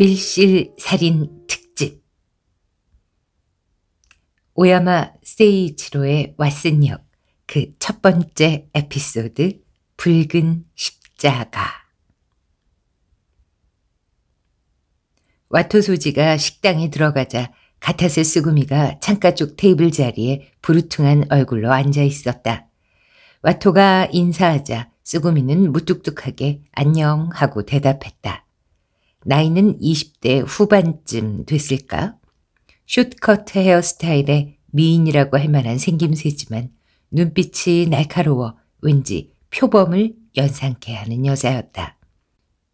밀실 살인 특집 오야마 세이치로의 왓슨역 그 첫 번째 에피소드 붉은 십자가 와토 소지가 식당에 들어가자 가타세 수구미가 창가 쪽 테이블 자리에 부르퉁한 얼굴로 앉아 있었다. 와토가 인사하자 수구미는 무뚝뚝하게 안녕 하고 대답했다. 나이는 20대 후반쯤 됐을까? 숏컷 헤어스타일의 미인이라고 할 만한 생김새지만 눈빛이 날카로워 왠지 표범을 연상케 하는 여자였다.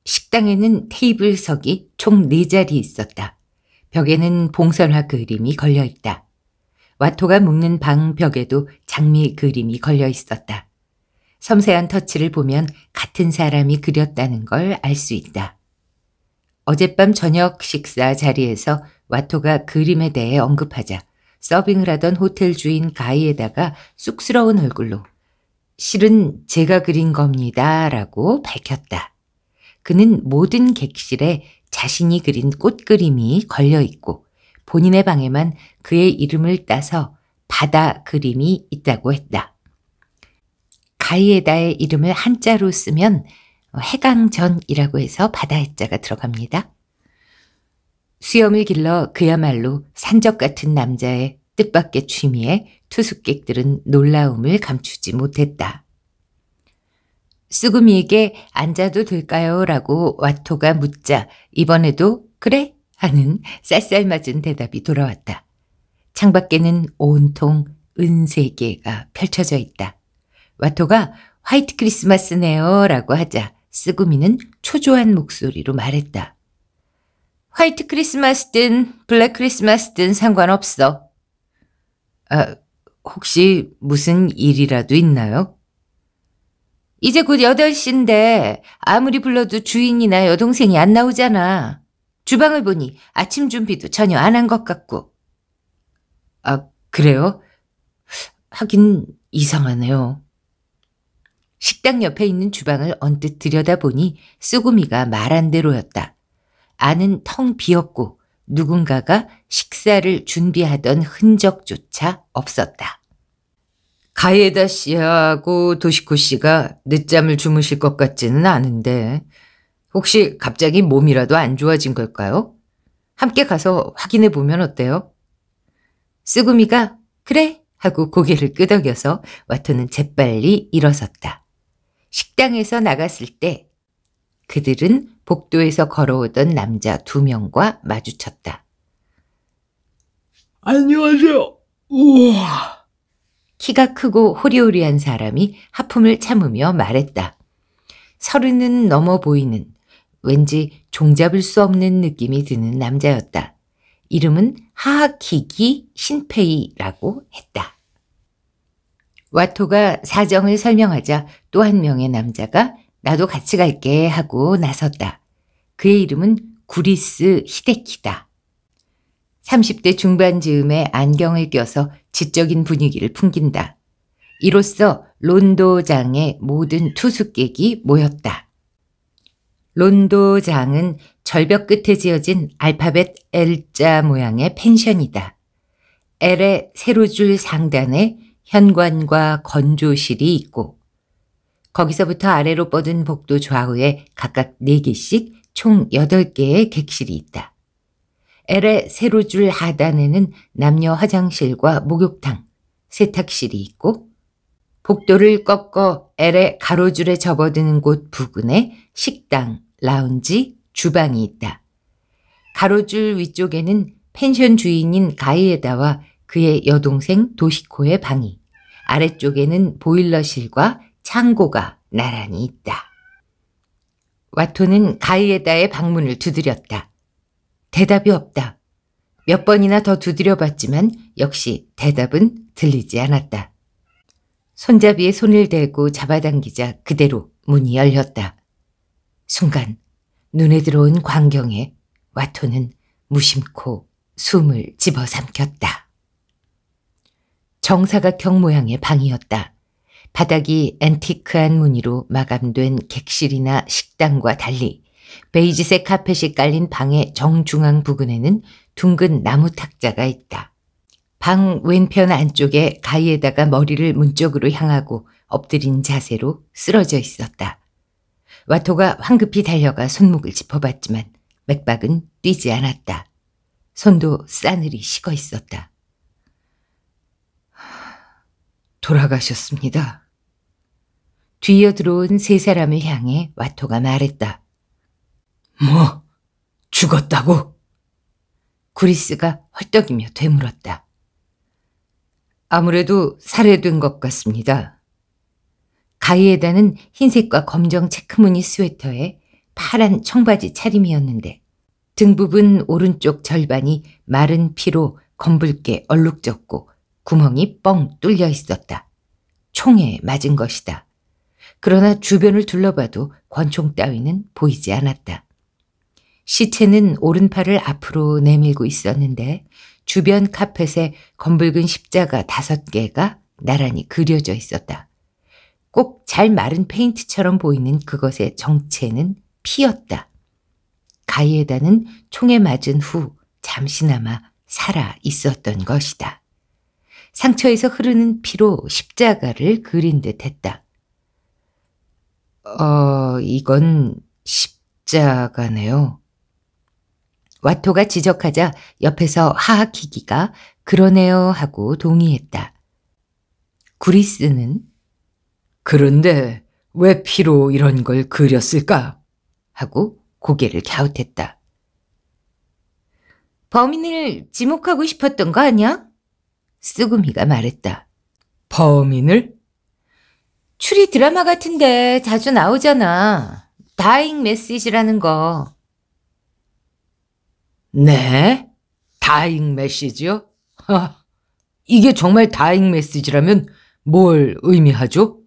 식당에는 테이블석이 총 4자리 있었다. 벽에는 봉선화 그림이 걸려있다. 와토가 묶는 방 벽에도 장미 그림이 걸려 있었다. 섬세한 터치를 보면 같은 사람이 그렸다는 걸 알 수 있다. 어젯밤 저녁 식사 자리에서 와토가 그림에 대해 언급하자 서빙을 하던 호텔 주인 가이에다가 쑥스러운 얼굴로 실은 제가 그린 겁니다 라고 밝혔다. 그는 모든 객실에 자신이 그린 꽃 그림이 걸려 있고 본인의 방에만 그의 이름을 따서 바다 그림이 있다고 했다. 가이에다의 이름을 한자로 쓰면 어, 해강전이라고 해서 바다 해자가 들어갑니다. 수염을 길러 그야말로 산적 같은 남자의 뜻밖의 취미에 투숙객들은 놀라움을 감추지 못했다. 수금이에게 앉아도 될까요? 라고 와토가 묻자 이번에도 그래? 하는 쌀쌀맞은 대답이 돌아왔다. 창밖에는 온통 은세계가 펼쳐져 있다. 와토가 화이트 크리스마스네요 라고 하자 쓰구미는 초조한 목소리로 말했다. 화이트 크리스마스든 블랙 크리스마스든 상관없어. 아, 혹시 무슨 일이라도 있나요? 이제 곧 8시인데 아무리 불러도 주인이나 여동생이 안 나오잖아. 주방을 보니 아침 준비도 전혀 안 한 것 같고. 아, 그래요? 하긴 이상하네요. 식당 옆에 있는 주방을 언뜻 들여다보니 쑤구미가 말한 대로였다. 안은 텅 비었고 누군가가 식사를 준비하던 흔적조차 없었다. 가에다 씨하고 도시코 씨가 늦잠을 주무실 것 같지는 않은데 혹시 갑자기 몸이라도 안 좋아진 걸까요? 함께 가서 확인해 보면 어때요? 쓰구미가 그래 하고 고개를 끄덕여서 와토는 재빨리 일어섰다. 식당에서 나갔을 때 그들은 복도에서 걸어오던 남자 두 명과 마주쳤다. 안녕하세요. 우와. 키가 크고 호리호리한 사람이 하품을 참으며 말했다. 서른은 넘어 보이는 왠지 종잡을 수 없는 느낌이 드는 남자였다. 이름은 하하키기 신페이라고 했다. 와토가 사정을 설명하자 또 한 명의 남자가 나도 같이 갈게 하고 나섰다. 그의 이름은 구리스 히데키다. 30대 중반 즈음에 안경을 껴서 지적인 분위기를 풍긴다. 이로써 론도장의 모든 투숙객이 모였다. 론도장은 절벽 끝에 지어진 알파벳 L자 모양의 펜션이다. L의 세로줄 상단에 현관과 건조실이 있고 거기서부터 아래로 뻗은 복도 좌우에 각각 4개씩 총 8개의 객실이 있다. 엘의 세로줄 하단에는 남녀 화장실과 목욕탕, 세탁실이 있고 복도를 꺾어 엘의 가로줄에 접어드는 곳 부근에 식당, 라운지, 주방이 있다. 가로줄 위쪽에는 펜션 주인인 가이에다와 그의 여동생 도시코의 방이, 아래쪽에는 보일러실과 창고가 나란히 있다. 와토는 가이에다의 방문을 두드렸다. 대답이 없다. 몇 번이나 더 두드려봤지만 역시 대답은 들리지 않았다. 손잡이에 손을 대고 잡아당기자 그대로 문이 열렸다. 순간 눈에 들어온 광경에 와토는 무심코 숨을 집어삼켰다. 정사각형 모양의 방이었다. 바닥이 앤티크한 무늬로 마감된 객실이나 식당과 달리 베이지색 카펫이 깔린 방의 정중앙 부근에는 둥근 나무 탁자가 있다. 방 왼편 안쪽에 가위에다가 머리를 문쪽으로 향하고 엎드린 자세로 쓰러져 있었다. 와토가 황급히 달려가 손목을 짚어봤지만 맥박은 뛰지 않았다. 손도 싸늘히 식어 있었다. 돌아가셨습니다. 뒤이어 들어온 세 사람을 향해 와토가 말했다. 뭐? 죽었다고? 구리스가 헐떡이며 되물었다. 아무래도 살해된 것 같습니다. 가이에다는 흰색과 검정 체크무늬 스웨터에 파란 청바지 차림이었는데 등 부분 오른쪽 절반이 마른 피로 검붉게 얼룩졌고 구멍이 뻥 뚫려 있었다. 총에 맞은 것이다. 그러나 주변을 둘러봐도 권총 따위는 보이지 않았다. 시체는 오른팔을 앞으로 내밀고 있었는데 주변 카펫에 검붉은 십자가 다섯 개가 나란히 그려져 있었다. 꼭 잘 마른 페인트처럼 보이는 그것의 정체는 피였다. 가이에다는 총에 맞은 후 잠시나마 살아 있었던 것이다. 상처에서 흐르는 피로 십자가를 그린 듯 했다. 어, 이건 십자가네요. 와토가 지적하자 옆에서 하하키기가 그러네요 하고 동의했다. 구리스는 그런데 왜 피로 이런 걸 그렸을까? 하고 고개를 갸웃했다. 범인을 지목하고 싶었던 거 아니야? 쓰구미가 말했다. 범인을? 추리 드라마 같은데 자주 나오잖아. 다잉 메시지라는 거. 네? 다잉 메시지요? 하, 이게 정말 다잉 메시지라면 뭘 의미하죠?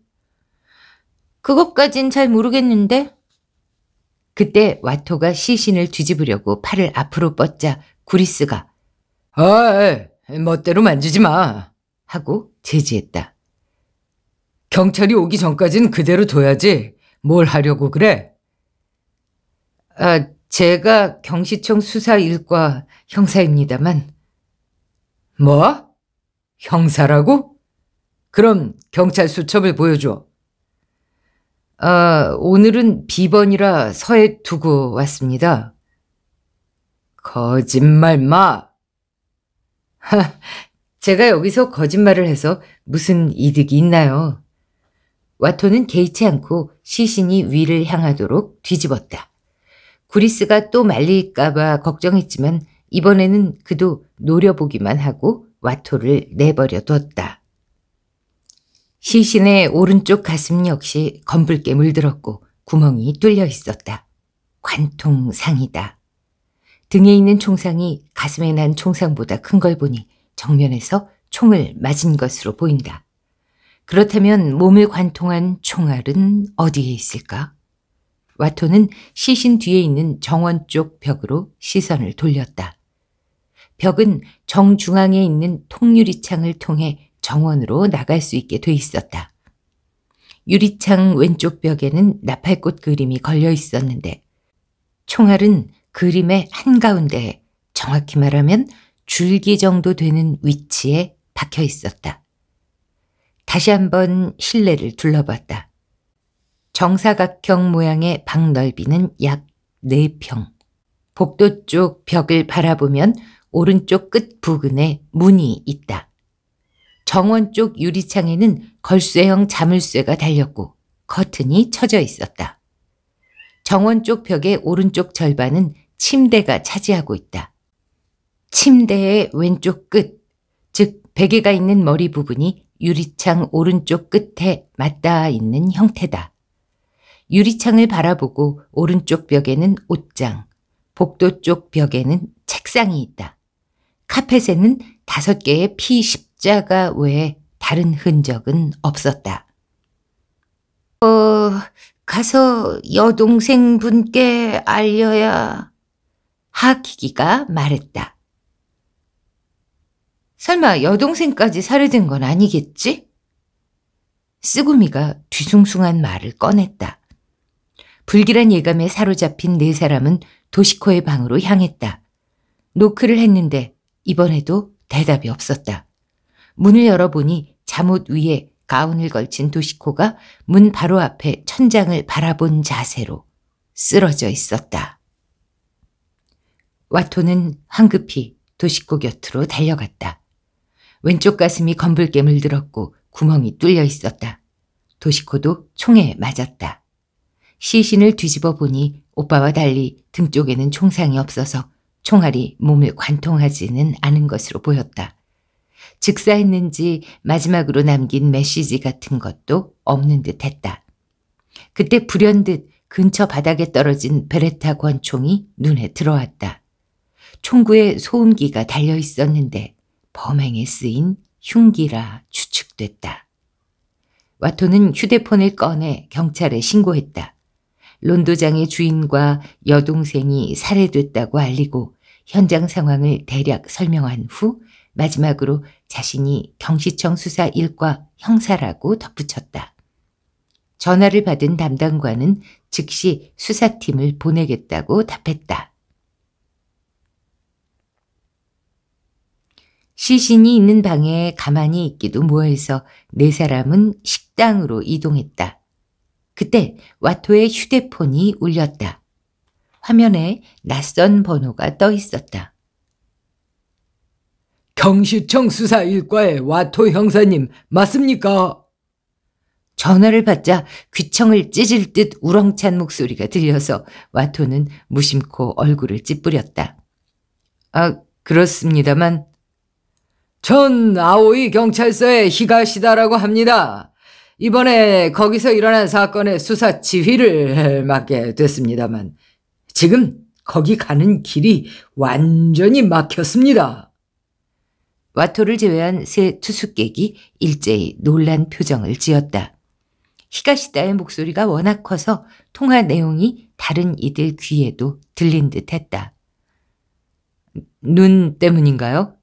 그것까진 잘 모르겠는데. 그때 와토가 시신을 뒤집으려고 팔을 앞으로 뻗자 구리스가 아, 예. 멋대로 만지지 마. 하고 제지했다. 경찰이 오기 전까진 그대로 둬야지. 뭘 하려고 그래? 아, 제가 경시청 수사 일과 형사입니다만. 뭐? 형사라고? 그럼 경찰 수첩을 보여줘. 아, 오늘은 비번이라 서에 두고 왔습니다. 거짓말 마! 하, 제가 여기서 거짓말을 해서 무슨 이득이 있나요? 와토는 개의치 않고 시신이 위를 향하도록 뒤집었다. 구리스가 또 말릴까봐 걱정했지만 이번에는 그도 노려보기만 하고 와토를 내버려 뒀다. 시신의 오른쪽 가슴 역시 검붉게 물들었고 구멍이 뚫려 있었다. 관통상이다. 등에 있는 총상이 가슴에 난 총상보다 큰 걸 보니 정면에서 총을 맞은 것으로 보인다. 그렇다면 몸을 관통한 총알은 어디에 있을까? 와토는 시신 뒤에 있는 정원 쪽 벽으로 시선을 돌렸다. 벽은 정중앙에 있는 통유리창을 통해 정원으로 나갈 수 있게 돼 있었다. 유리창 왼쪽 벽에는 나팔꽃 그림이 걸려 있었는데 총알은 그림의 한가운데에 정확히 말하면 줄기 정도 되는 위치에 박혀 있었다. 다시 한번 실내를 둘러봤다. 정사각형 모양의 방 넓이는 약 4평. 복도 쪽 벽을 바라보면 오른쪽 끝 부근에 문이 있다. 정원 쪽 유리창에는 걸쇠형 자물쇠가 달렸고 커튼이 쳐져 있었다. 정원 쪽 벽의 오른쪽 절반은 침대가 차지하고 있다. 침대의 왼쪽 끝, 즉 베개가 있는 머리 부분이 유리창 오른쪽 끝에 맞닿아 있는 형태다. 유리창을 바라보고 오른쪽 벽에는 옷장, 복도 쪽 벽에는 책상이 있다. 카펫에는 다섯 개의 피 십자가 외에 다른 흔적은 없었다. 어, 가서 여동생분께 알려야 하키기가 말했다. 설마 여동생까지 사라진 건 아니겠지? 쓰구미가 뒤숭숭한 말을 꺼냈다. 불길한 예감에 사로잡힌 네 사람은 도시코의 방으로 향했다. 노크를 했는데 이번에도 대답이 없었다. 문을 열어보니 잠옷 위에 가운을 걸친 도시코가 문 바로 앞에 천장을 바라본 자세로 쓰러져 있었다. 와토는 황급히 도시코 곁으로 달려갔다. 왼쪽 가슴이 검붉게 물들었고 구멍이 뚫려 있었다. 도시코도 총에 맞았다. 시신을 뒤집어 보니 오빠와 달리 등 쪽에는 총상이 없어서 총알이 몸을 관통하지는 않은 것으로 보였다. 즉사했는지 마지막으로 남긴 메시지 같은 것도 없는 듯 했다. 그때 불현듯 근처 바닥에 떨어진 베레타 권총이 눈에 들어왔다. 총구에 소음기가 달려 있었는데 범행에 쓰인 흉기라 추측됐다. 와토는 휴대폰을 꺼내 경찰에 신고했다. 론도장의 주인과 여동생이 살해됐다고 알리고 현장 상황을 대략 설명한 후 마지막으로 자신이 경시청 수사 1과 형사라고 덧붙였다. 전화를 받은 담당관은 즉시 수사팀을 보내겠다고 답했다. 시신이 있는 방에 가만히 있기도 뭐해서 네 사람은 식당으로 이동했다. 그때 와토의 휴대폰이 울렸다. 화면에 낯선 번호가 떠 있었다. 경시청 수사 일과의 와토 형사님 맞습니까? 전화를 받자 귀청을 찢을 듯 우렁찬 목소리가 들려서 와토는 무심코 얼굴을 찌푸렸다. 아, 그렇습니다만. 전 아오이 경찰서의 히가시다라고 합니다. 이번에 거기서 일어난 사건의 수사 지휘를 맡게 됐습니다만 지금 거기 가는 길이 완전히 막혔습니다. 와토를 제외한 세 투숙객이 일제히 놀란 표정을 지었다. 히가시다의 목소리가 워낙 커서 통화 내용이 다른 이들 귀에도 들린 듯 했다. 눈 때문인가요?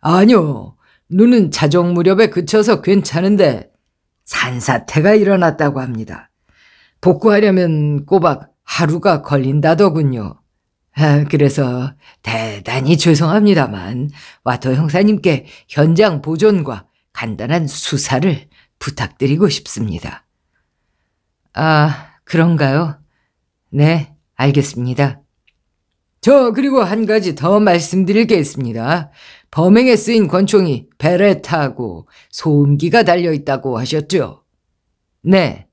아니요. 눈은 자정 무렵에 그쳐서 괜찮은데 산사태가 일어났다고 합니다. 복구하려면 꼬박 하루가 걸린다더군요. 아, 그래서 대단히 죄송합니다만 와터 형사님께 현장 보존과 간단한 수사를 부탁드리고 싶습니다. 아, 그런가요? 네, 알겠습니다. 저 그리고 한 가지 더 말씀드릴 게 있습니다. 범행에 쓰인 권총이 베레타하고 소음기가 달려 있다고 하셨죠? 네.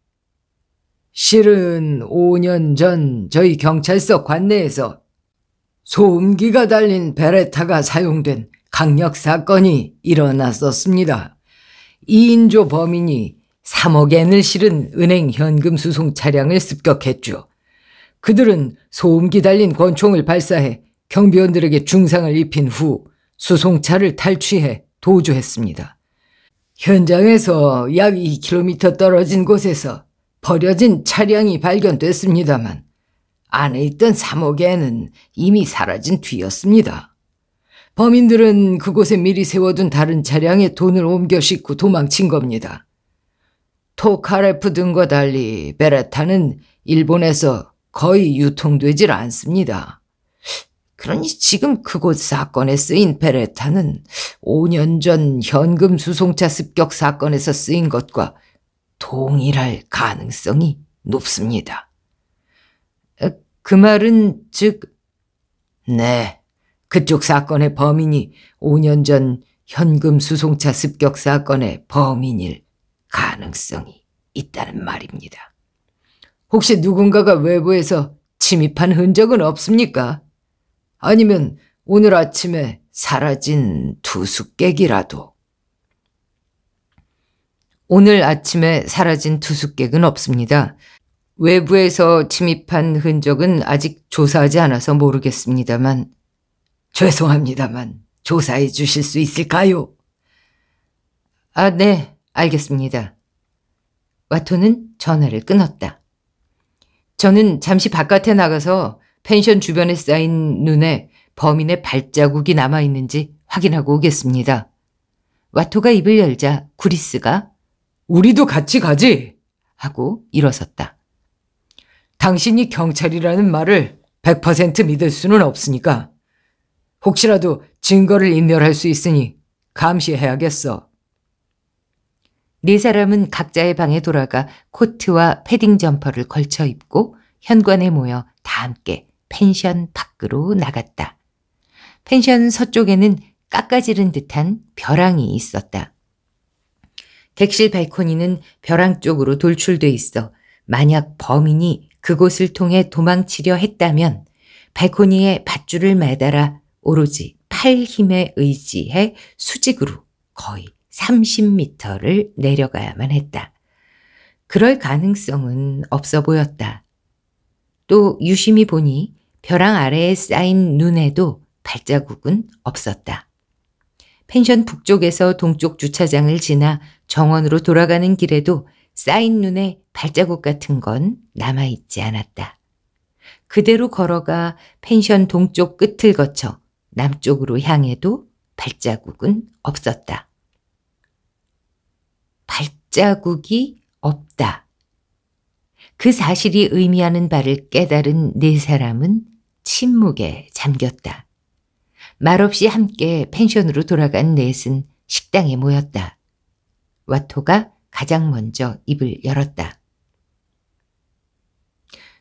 실은 5년 전 저희 경찰서 관내에서 소음기가 달린 베레타가 사용된 강력 사건이 일어났었습니다. 2인조 범인이 3억엔을 실은 은행 현금 수송 차량을 습격했죠. 그들은 소음기 달린 권총을 발사해 경비원들에게 중상을 입힌 후 수송차를 탈취해 도주했습니다. 현장에서 약 2km 떨어진 곳에서 버려진 차량이 발견됐습니다만 안에 있던 3억에는 이미 사라진 뒤였습니다. 범인들은 그곳에 미리 세워둔 다른 차량에 돈을 옮겨 싣고 도망친 겁니다. 토카레프 등과 달리 베레타는 일본에서 거의 유통되질 않습니다. 그러니 지금 그곳 사건에 쓰인 베레타는 5년 전 현금 수송차 습격 사건에서 쓰인 것과 동일할 가능성이 높습니다. 그 말은 즉 네. 그쪽 사건의 범인이 5년 전 현금 수송차 습격 사건의 범인일 가능성이 있다는 말입니다. 혹시 누군가가 외부에서 침입한 흔적은 없습니까? 아니면 오늘 아침에 사라진 두 숙객이라도. 오늘 아침에 사라진 두숙객은 없습니다. 외부에서 침입한 흔적은 아직 조사하지 않아서 모르겠습니다만, 죄송합니다만, 조사해 주실 수 있을까요? 아, 네, 알겠습니다. 와토는 전화를 끊었다. 저는 잠시 바깥에 나가서 펜션 주변에 쌓인 눈에 범인의 발자국이 남아있는지 확인하고 오겠습니다. 와토가 입을 열자 구리스가 우리도 같이 가지! 하고 일어섰다. 당신이 경찰이라는 말을 100% 믿을 수는 없으니까 혹시라도 증거를 인멸할 수 있으니 감시해야겠어. 네 사람은 각자의 방에 돌아가 코트와 패딩 점퍼를 걸쳐 입고 현관에 모여 다 함께 펜션 밖으로 나갔다. 펜션 서쪽에는 깎아지른 듯한 벼랑이 있었다. 객실 발코니는 벼랑 쪽으로 돌출돼 있어 만약 범인이 그곳을 통해 도망치려 했다면 발코니의 밧줄을 매달아 오로지 팔 힘에 의지해 수직으로 거의 30m를 내려가야만 했다. 그럴 가능성은 없어 보였다. 또 유심히 보니 벼랑 아래에 쌓인 눈에도 발자국은 없었다. 펜션 북쪽에서 동쪽 주차장을 지나 정원으로 돌아가는 길에도 쌓인 눈에 발자국 같은 건 남아있지 않았다. 그대로 걸어가 펜션 동쪽 끝을 거쳐 남쪽으로 향해도 발자국은 없었다. 발자국이 없다. 그 사실이 의미하는 바를 깨달은 네 사람은 침묵에 잠겼다. 말없이 함께 펜션으로 돌아간 넷은 식당에 모였다. 와토가 가장 먼저 입을 열었다.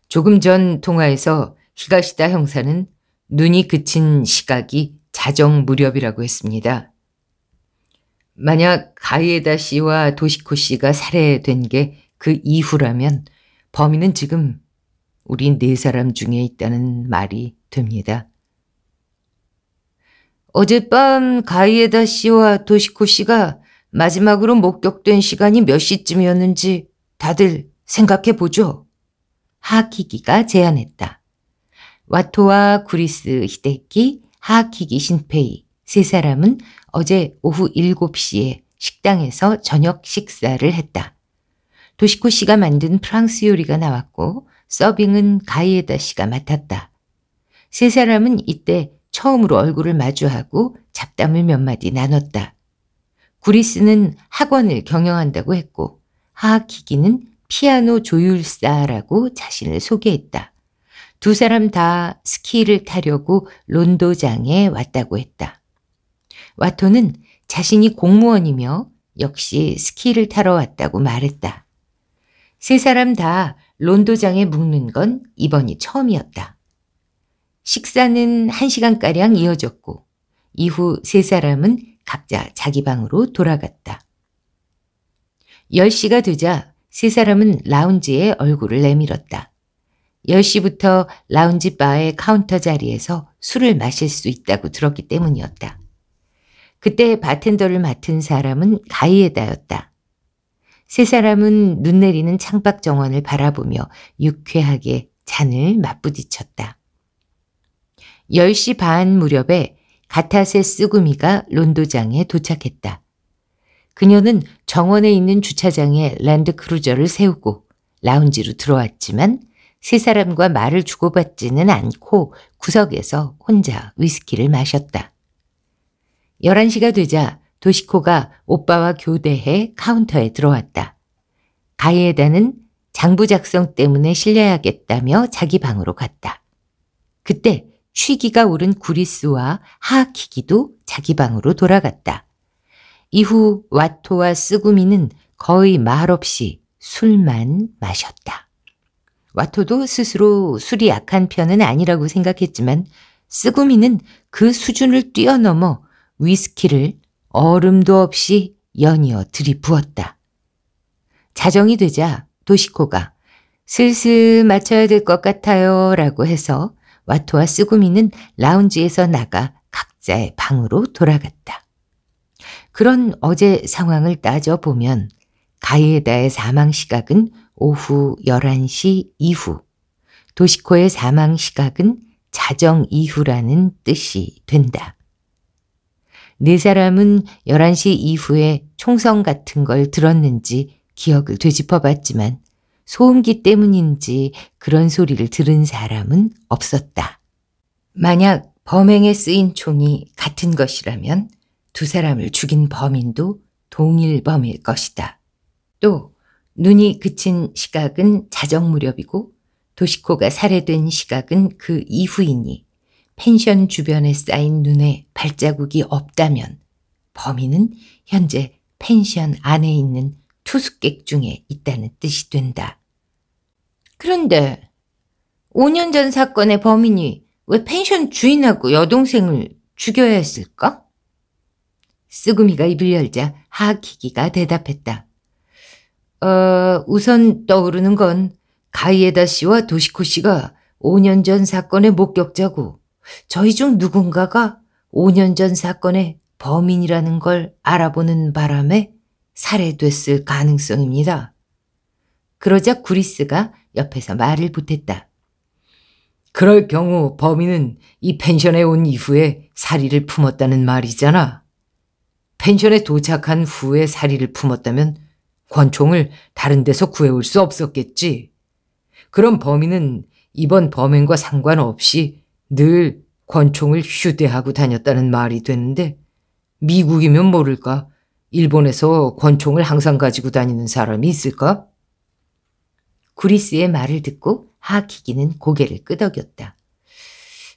조금 전 통화에서 히가시다 형사는 눈이 그친 시각이 자정 무렵이라고 했습니다. 만약 가이에다 씨와 도시코 씨가 살해된 게 그 이후라면 범인은 지금 우리 네 사람 중에 있다는 말이 됩니다. 어젯밤 가이에다 씨와 도시코 씨가 마지막으로 목격된 시간이 몇 시쯤이었는지 다들 생각해 보죠. 하키기가 제안했다. 와토와 구리스 히데키, 하키기 신페이 세 사람은 어제 오후 7시에 식당에서 저녁 식사를 했다. 도시쿠 씨가 만든 프랑스 요리가 나왔고 서빙은 가이에다 씨가 맡았다. 세 사람은 이때 처음으로 얼굴을 마주하고 잡담을 몇 마디 나눴다. 구리스는 학원을 경영한다고 했고 하하키기는 피아노 조율사라고 자신을 소개했다. 두 사람 다 스키를 타려고 론도장에 왔다고 했다. 와토는 자신이 공무원이며 역시 스키를 타러 왔다고 말했다. 세 사람 다 론도장에 묵는 건 이번이 처음이었다. 식사는 한시간가량 이어졌고 이후 세 사람은 각자 자기 방으로 돌아갔다. 10시가 되자 세 사람은 라운지에 얼굴을 내밀었다. 10시부터 라운지 바의 카운터 자리에서 술을 마실 수 있다고 들었기 때문이었다. 그때 바텐더를 맡은 사람은 가이에다였다. 세 사람은 눈 내리는 창밖 정원을 바라보며 유쾌하게 잔을 맞부딪혔다. 10시 반 무렵에 가타세 쓰구미가 론도장에 도착했다. 그녀는 정원에 있는 주차장에 랜드크루저를 세우고 라운지로 들어왔지만 세 사람과 말을 주고받지는 않고 구석에서 혼자 위스키를 마셨다. 11시가 되자 도시코가 오빠와 교대해 카운터에 들어왔다. 가이에다는 장부 작성 때문에 실려야겠다며 자기 방으로 갔다. 그때 쉬기가 오른 구리스와 하키기도 자기 방으로 돌아갔다. 이후 와토와 쓰구미는 거의 말없이 술만 마셨다. 와토도 스스로 술이 약한 편은 아니라고 생각했지만 쓰구미는 그 수준을 뛰어넘어 위스키를 얼음도 없이 연이어 들이부었다. 자정이 되자 도시코가 슬슬 마쳐야 될 것 같아요 라고 해서 와토와 쓰구미는 라운지에서 나가 각자의 방으로 돌아갔다. 그런 어제 상황을 따져보면 가이에다의 사망 시각은 오후 11시 이후, 도시코의 사망 시각은 자정 이후라는 뜻이 된다. 네 사람은 11시 이후에 총성 같은 걸 들었는지 기억을 되짚어 봤지만 소음기 때문인지 그런 소리를 들은 사람은 없었다. 만약 범행에 쓰인 총이 같은 것이라면 두 사람을 죽인 범인도 동일범일 것이다. 또 눈이 그친 시각은 자정 무렵이고 도시코가 살해된 시각은 그 이후이니 펜션 주변에 쌓인 눈에 발자국이 없다면 범인은 현재 펜션 안에 있는 투숙객 중에 있다는 뜻이 된다. 그런데 5년 전 사건의 범인이 왜 펜션 주인하고 여동생을 죽여야 했을까? 쓰구미가 입을 열자 하키기가 대답했다. 어, 우선 떠오르는 건 가이에다 씨와 도시코 씨가 5년 전 사건의 목격자고 저희 중 누군가가 5년 전 사건의 범인이라는 걸 알아보는 바람에 살해됐을 가능성입니다. 그러자 구리스가 옆에서 말을 보탰다. 그럴 경우 범인은 이 펜션에 온 이후에 사리를 품었다는 말이잖아. 펜션에 도착한 후에 사리를 품었다면 권총을 다른 데서 구해올 수 없었겠지. 그럼 범인은 이번 범행과 상관없이 늘 권총을 휴대하고 다녔다는 말이 되는데 미국이면 모를까 일본에서 권총을 항상 가지고 다니는 사람이 있을까? 구리스의 말을 듣고 하키기는 고개를 끄덕였다.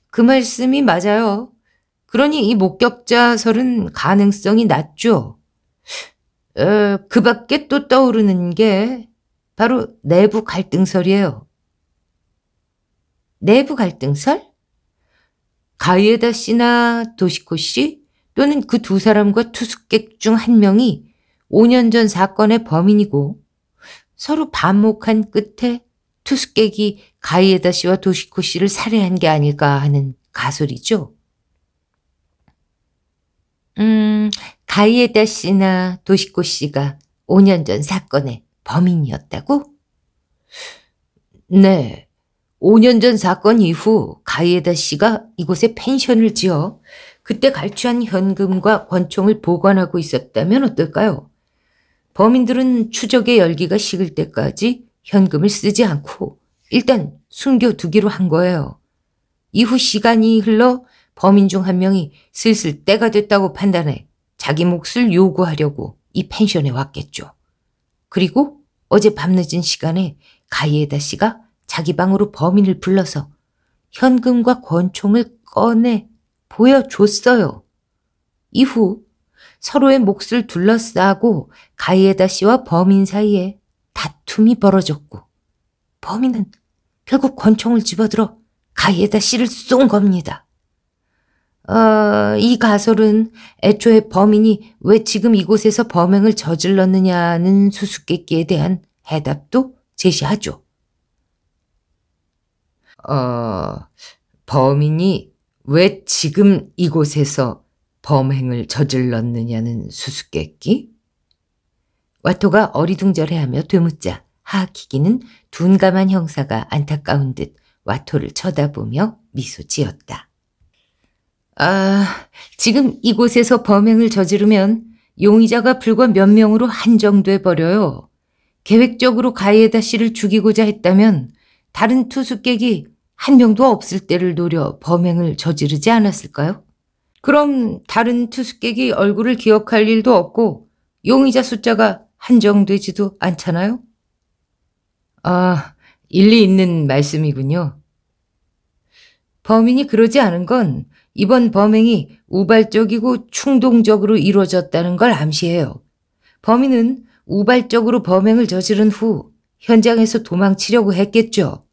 그 말씀이 맞아요. 그러니 이 목격자설은 가능성이 낮죠. 어, 그 밖에 또 떠오르는 게 바로 내부 갈등설이에요. 내부 갈등설? 가이에다 씨나 도시코 씨? 또는 그 두 사람과 투숙객 중 한 명이 5년 전 사건의 범인이고 서로 반목한 끝에 투숙객이 가이에다 씨와 도시코 씨를 살해한 게 아닐까 하는 가설이죠. 음, 가이에다 씨나 도시코 씨가 5년 전 사건의 범인이었다고? 네. 5년 전 사건 이후 가이에다 씨가 이곳에 펜션을 지어 그때 갈취한 현금과 권총을 보관하고 있었다면 어떨까요? 범인들은 추적의 열기가 식을 때까지 현금을 쓰지 않고 일단 숨겨두기로 한 거예요. 이후 시간이 흘러 범인 중 한 명이 슬슬 때가 됐다고 판단해 자기 몫을 요구하려고 이 펜션에 왔겠죠. 그리고 어제 밤늦은 시간에 가이에다 씨가 자기 방으로 범인을 불러서 현금과 권총을 꺼내 보여줬어요. 이후 서로의 몫을 둘러싸고 가이에다 씨와 범인 사이에 다툼이 벌어졌고 범인은 결국 권총을 집어들어 가이에다 씨를 쏜 겁니다. 어, 이 가설은 애초에 범인이 왜 지금 이곳에서 범행을 저질렀느냐는 수수께끼에 대한 해답도 제시하죠. 어, 범인이 왜 지금 이곳에서 범행을 저질렀느냐는 수수께끼? 와토가 어리둥절해하며 되묻자 하키기는 둔감한 형사가 안타까운 듯 와토를 쳐다보며 미소 지었다. 아, 지금 이곳에서 범행을 저지르면 용의자가 불과 몇 명으로 한정돼 버려요. 계획적으로 가이에다 씨를 죽이고자 했다면 다른 투숙객이 한 명도 없을 때를 노려 범행을 저지르지 않았을까요? 그럼 다른 투숙객이 얼굴을 기억할 일도 없고 용의자 숫자가 한정되지도 않잖아요? 아, 일리 있는 말씀이군요. 범인이 그러지 않은 건 이번 범행이 우발적이고 충동적으로 이루어졌다는 걸 암시해요. 범인은 우발적으로 범행을 저지른 후 현장에서 도망치려고 했겠죠.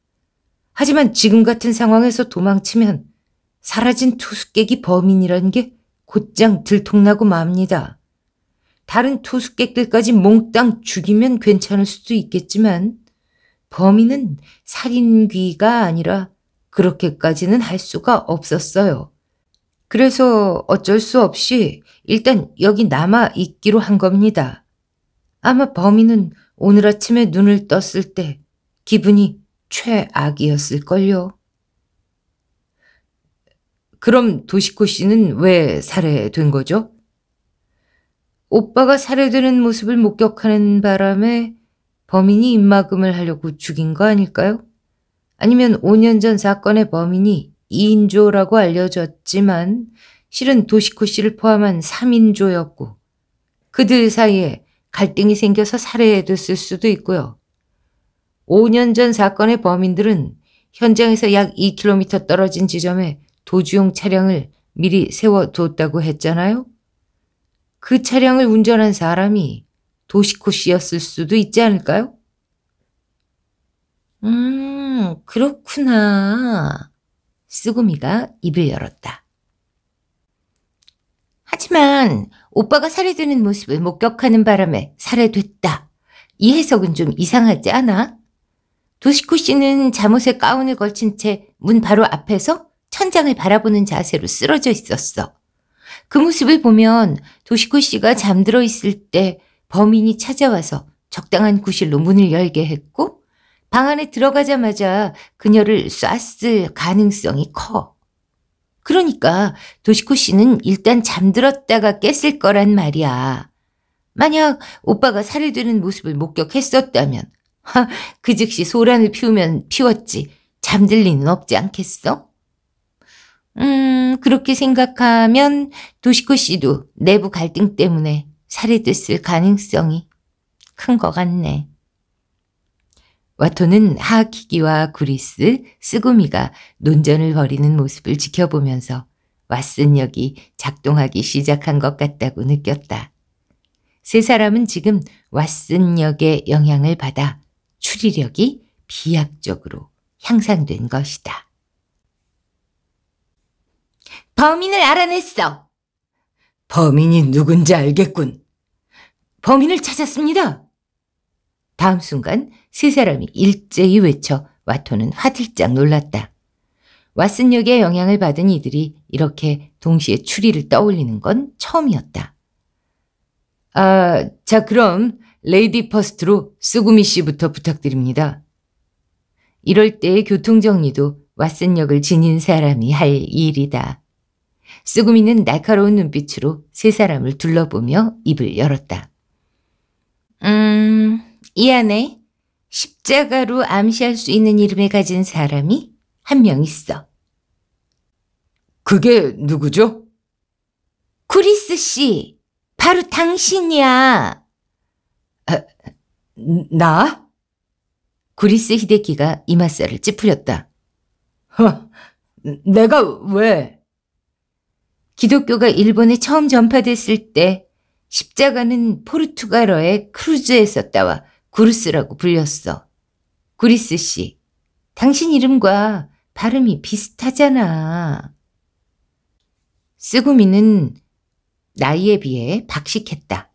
하지만 지금 같은 상황에서 도망치면 사라진 투숙객이 범인이라는 게 곧장 들통나고 맙니다. 다른 투숙객들까지 몽땅 죽이면 괜찮을 수도 있겠지만 범인은 살인귀가 아니라 그렇게까지는 할 수가 없었어요. 그래서 어쩔 수 없이 일단 여기 남아 있기로 한 겁니다. 아마 범인은 오늘 아침에 눈을 떴을 때 기분이 최악이었을걸요. 그럼 도시코 씨는 왜 살해된 거죠? 오빠가 살해되는 모습을 목격하는 바람에 범인이 입막음을 하려고 죽인 거 아닐까요? 아니면 5년 전 사건의 범인이 2인조라고 알려졌지만 실은 도시코 씨를 포함한 3인조였고 그들 사이에 갈등이 생겨서 살해됐을 수도 있고요. 5년 전 사건의 범인들은 현장에서 약 2km 떨어진 지점에 도주용 차량을 미리 세워뒀다고 했잖아요. 그 차량을 운전한 사람이 도시코 씨였을 수도 있지 않을까요? 음, 그렇구나. 쓰구미가 입을 열었다. 하지만 오빠가 살해되는 모습을 목격하는 바람에 살해됐다. 이 해석은 좀 이상하지 않아? 도시쿠 씨는 잠옷에 가운을 걸친 채 문 바로 앞에서 천장을 바라보는 자세로 쓰러져 있었어. 그 모습을 보면 도시쿠 씨가 잠들어 있을 때 범인이 찾아와서 적당한 구실로 문을 열게 했고 방 안에 들어가자마자 그녀를 쐈을 가능성이 커. 그러니까 도시쿠 씨는 일단 잠들었다가 깼을 거란 말이야. 만약 오빠가 살해되는 모습을 목격했었다면 하, 그 즉시 소란을 피우면 피웠지. 잠들 리는 없지 않겠어? 음, 그렇게 생각하면 도시코 씨도 내부 갈등 때문에 살해됐을 가능성이 큰 것 같네. 와토는 하키기와 구리스, 쓰구미가 논전을 벌이는 모습을 지켜보면서 왓슨역이 작동하기 시작한 것 같다고 느꼈다. 세 사람은 지금 왓슨역의 영향을 받아 추리력이 비약적으로 향상된 것이다. 범인을 알아냈어. 범인이 누군지 알겠군. 범인을 찾았습니다. 다음 순간 세 사람이 일제히 외쳐 와토는 화들짝 놀랐다. 왓슨역의 영향을 받은 이들이 이렇게 동시에 추리를 떠올리는 건 처음이었다. 아, 자 그럼 레이디 퍼스트로 쓰구미 씨부터 부탁드립니다. 이럴 때의 교통정리도 왓슨역을 지닌 사람이 할 일이다. 쓰구미는 날카로운 눈빛으로 세 사람을 둘러보며 입을 열었다. 음, 이 안에 십자가로 암시할 수 있는 이름을 가진 사람이 한 명 있어. 그게 누구죠? 구리스 씨, 바로 당신이야. 아, 나? 구리스 히데키가 이마살을 찌푸렸다. 허, 내가 왜? 기독교가 일본에 처음 전파됐을 때 십자가는 포르투갈어의 크루즈에서 따와 구르스라고 불렸어. 구리스 씨, 당신 이름과 발음이 비슷하잖아. 쓰구미는 나이에 비해 박식했다.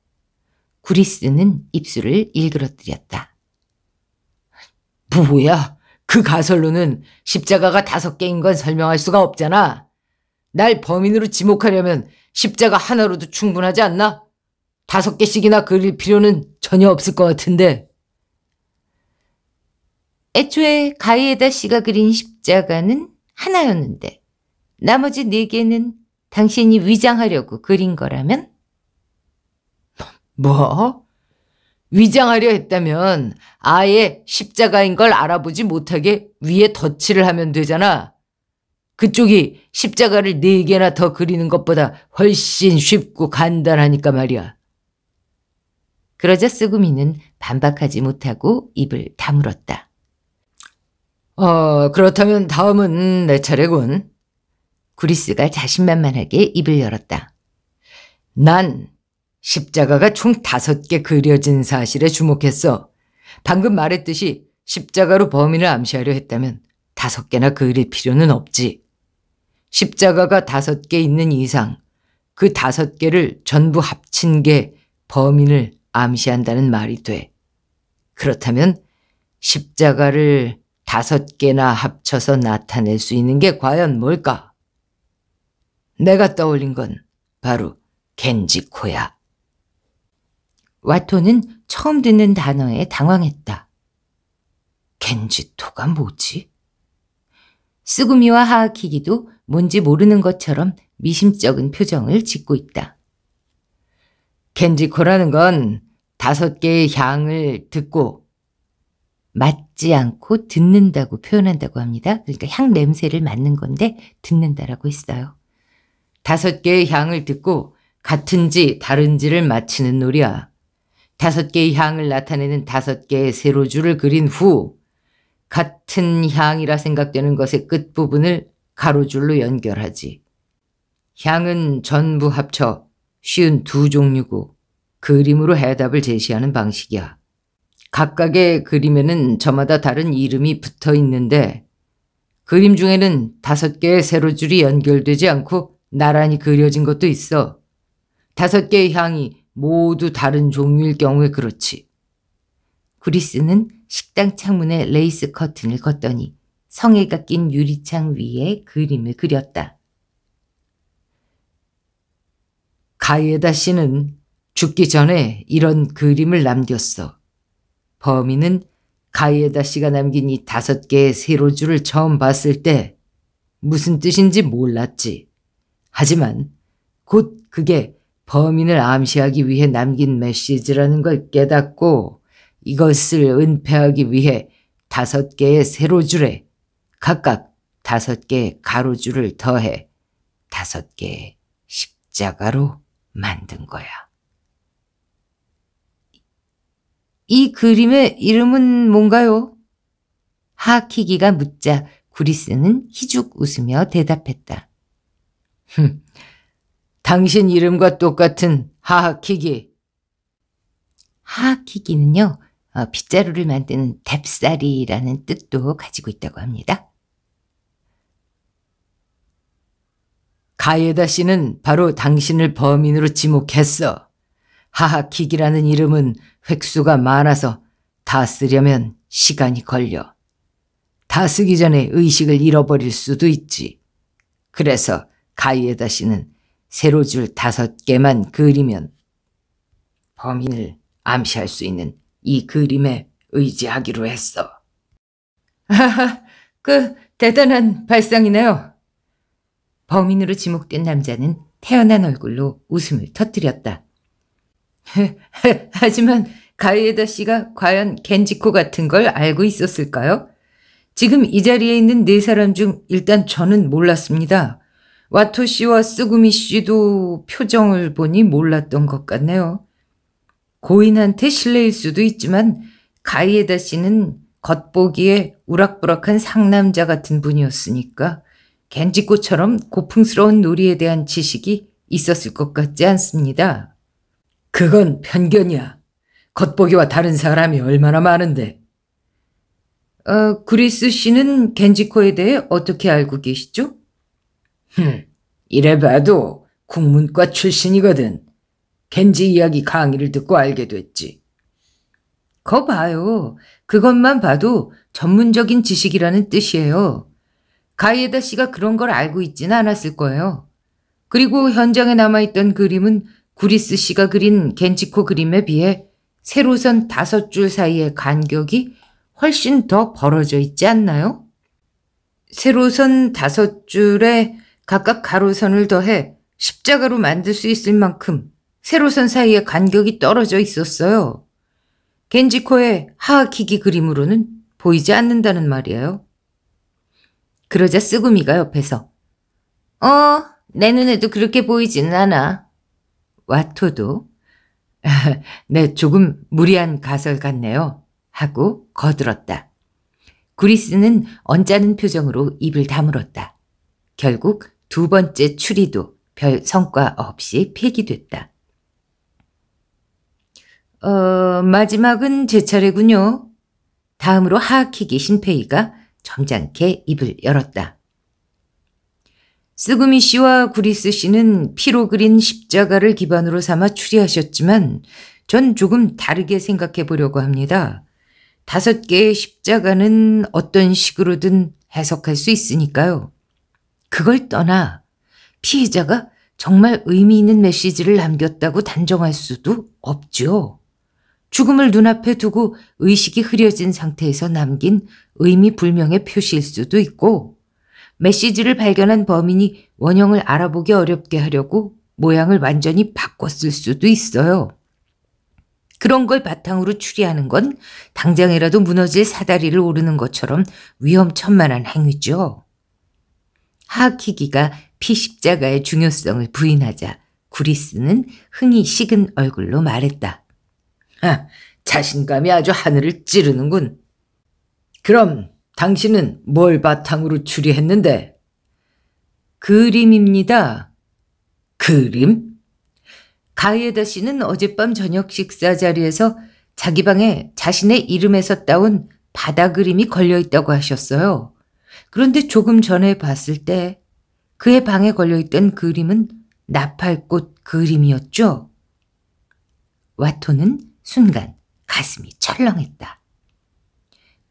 구리스는 입술을 일그러뜨렸다. 뭐야? 그 가설로는 십자가가 다섯 개인 건 설명할 수가 없잖아. 날 범인으로 지목하려면 십자가 하나로도 충분하지 않나? 다섯 개씩이나 그릴 필요는 전혀 없을 것 같은데. 애초에 가이에다 씨가 그린 십자가는 하나였는데 나머지 네 개는 당신이 위장하려고 그린 거라면 뭐? 위장하려 했다면 아예 십자가인 걸 알아보지 못하게 위에 덧칠을 하면 되잖아. 그쪽이 십자가를 네 개나 더 그리는 것보다 훨씬 쉽고 간단하니까 말이야. 그러자 쓰구미는 반박하지 못하고 입을 다물었다. 어, 그렇다면 다음은 내 차례군. 구리스가 자신만만하게 입을 열었다. 난 십자가가 총 다섯 개 그려진 사실에 주목했어. 방금 말했듯이 십자가로 범인을 암시하려 했다면 다섯 개나 그릴 필요는 없지. 십자가가 다섯 개 있는 이상 그 다섯 개를 전부 합친 게 범인을 암시한다는 말이 돼. 그렇다면 십자가를 다섯 개나 합쳐서 나타낼 수 있는 게 과연 뭘까? 내가 떠올린 건 바로 겐지코야. 와토는 처음 듣는 단어에 당황했다. 겐지토가 뭐지? 쓰구미와 하하키기도 뭔지 모르는 것처럼 미심쩍은 표정을 짓고 있다. 겐지코라는 건 다섯 개의 향을 듣고 맞지 않고 듣는다고 표현한다고 합니다. 그러니까 향 냄새를 맡는 건데 듣는다라고 했어요. 다섯 개의 향을 듣고 같은지 다른지를 맞히는 놀이야. 다섯 개의 향을 나타내는 다섯 개의 세로줄을 그린 후 같은 향이라 생각되는 것의 끝부분을 가로줄로 연결하지. 향은 전부 합쳐 쉬운 두 종류고 그 그림으로 해답을 제시하는 방식이야. 각각의 그림에는 저마다 다른 이름이 붙어 있는데 그림 중에는 다섯 개의 세로줄이 연결되지 않고 나란히 그려진 것도 있어. 다섯 개의 향이 모두 다른 종류일 경우에 그렇지. 그리스는 식당 창문에 레이스 커튼을 걷더니 성에가 낀 유리창 위에 그림을 그렸다. 가이에다 씨는 죽기 전에 이런 그림을 남겼어. 범인은 가이에다 씨가 남긴 이 다섯 개의 세로줄을 처음 봤을 때 무슨 뜻인지 몰랐지. 하지만 곧 그게 범인을 암시하기 위해 남긴 메시지라는 걸 깨닫고 이것을 은폐하기 위해 다섯 개의 세로줄에 각각 다섯 개의 가로줄을 더해 다섯 개의 십자가로 만든 거야. 이 그림의 이름은 뭔가요? 하키기가 묻자 구리스는 희죽 웃으며 대답했다. 당신 이름과 똑같은 하하키기. 하하키기는요, 어, 빗자루를 만드는 뎁살이라는 뜻도 가지고 있다고 합니다. 가에다 씨는 바로 당신을 범인으로 지목했어. 하하킥이라는 이름은 획수가 많아서 다 쓰려면 시간이 걸려. 다 쓰기 전에 의식을 잃어버릴 수도 있지. 그래서 가이에다 씨는 세로줄 다섯 개만 그리면 범인을 암시할 수 있는 이 그림에 의지하기로 했어. 하하, 그 대단한 발상이네요. 범인으로 지목된 남자는 태어난 얼굴로 웃음을 터뜨렸다. 하지만 가이에다 씨가 과연 겐지코 같은 걸 알고 있었을까요? 지금 이 자리에 있는 네 사람 중 일단 저는 몰랐습니다. 와토 씨와 쓰구미 씨도 표정을 보니 몰랐던 것 같네요. 고인한테 실례일 수도 있지만 가이에다 씨는 겉보기에 우락부락한 상남자 같은 분이었으니까 겐지코처럼 고풍스러운 놀이에 대한 지식이 있었을 것 같지 않습니다. 그건 편견이야. 겉보기와 다른 사람이 얼마나 많은데. 어, 그리스 씨는 겐지코에 대해 어떻게 알고 계시죠? 흠, 이래봐도 국문과 출신이거든. 겐지 이야기 강의를 듣고 알게 됐지. 거 봐요. 그것만 봐도 전문적인 지식이라는 뜻이에요. 가이에다 씨가 그런 걸 알고 있진 않았을 거예요. 그리고 현장에 남아있던 그림은 구리스 씨가 그린 겐치코 그림에 비해 세로선 다섯 줄 사이의 간격이 훨씬 더 벌어져 있지 않나요? 세로선 다섯 줄에 각각 가로선을 더해 십자가로 만들 수 있을 만큼 세로선 사이의 간격이 떨어져 있었어요. 겐지코의 하하키기 그림으로는 보이지 않는다는 말이에요. 그러자 쓰구미가 옆에서 어, 내 눈에도 그렇게 보이지는 않아. 와토도 네, 조금 무리한 가설 같네요. 하고 거들었다. 구리스는 언짢은 표정으로 입을 다물었다. 결국 두 번째 추리도 별 성과 없이 폐기됐다. 어, 마지막은 제 차례군요. 다음으로 하키기 신페이가 점잖게 입을 열었다. 쓰그미 씨와 구리스 씨는 피로 그린 십자가를 기반으로 삼아 추리하셨지만 전 조금 다르게 생각해 보려고 합니다. 다섯 개의 십자가는 어떤 식으로든 해석할 수 있으니까요. 그걸 떠나 피해자가 정말 의미 있는 메시지를 남겼다고 단정할 수도 없죠. 죽음을 눈앞에 두고 의식이 흐려진 상태에서 남긴 의미 불명의 표시일 수도 있고 메시지를 발견한 범인이 원형을 알아보기 어렵게 하려고 모양을 완전히 바꿨을 수도 있어요. 그런 걸 바탕으로 추리하는 건 당장이라도 무너질 사다리를 오르는 것처럼 위험천만한 행위죠. 하키기가 피십자가의 중요성을 부인하자 구리스는 흥이 식은 얼굴로 말했다. 아, 자신감이 아주 하늘을 찌르는군. 그럼 당신은 뭘 바탕으로 추리했는데? 그림입니다. 그림? 가이에다 씨는 어젯밤 저녁 식사 자리에서 자기 방에 자신의 이름에서 따온 바다 그림이 걸려 있다고 하셨어요. 그런데 조금 전에 봤을 때 그의 방에 걸려있던 그림은 나팔꽃 그림이었죠. 와토는 순간 가슴이 철렁했다.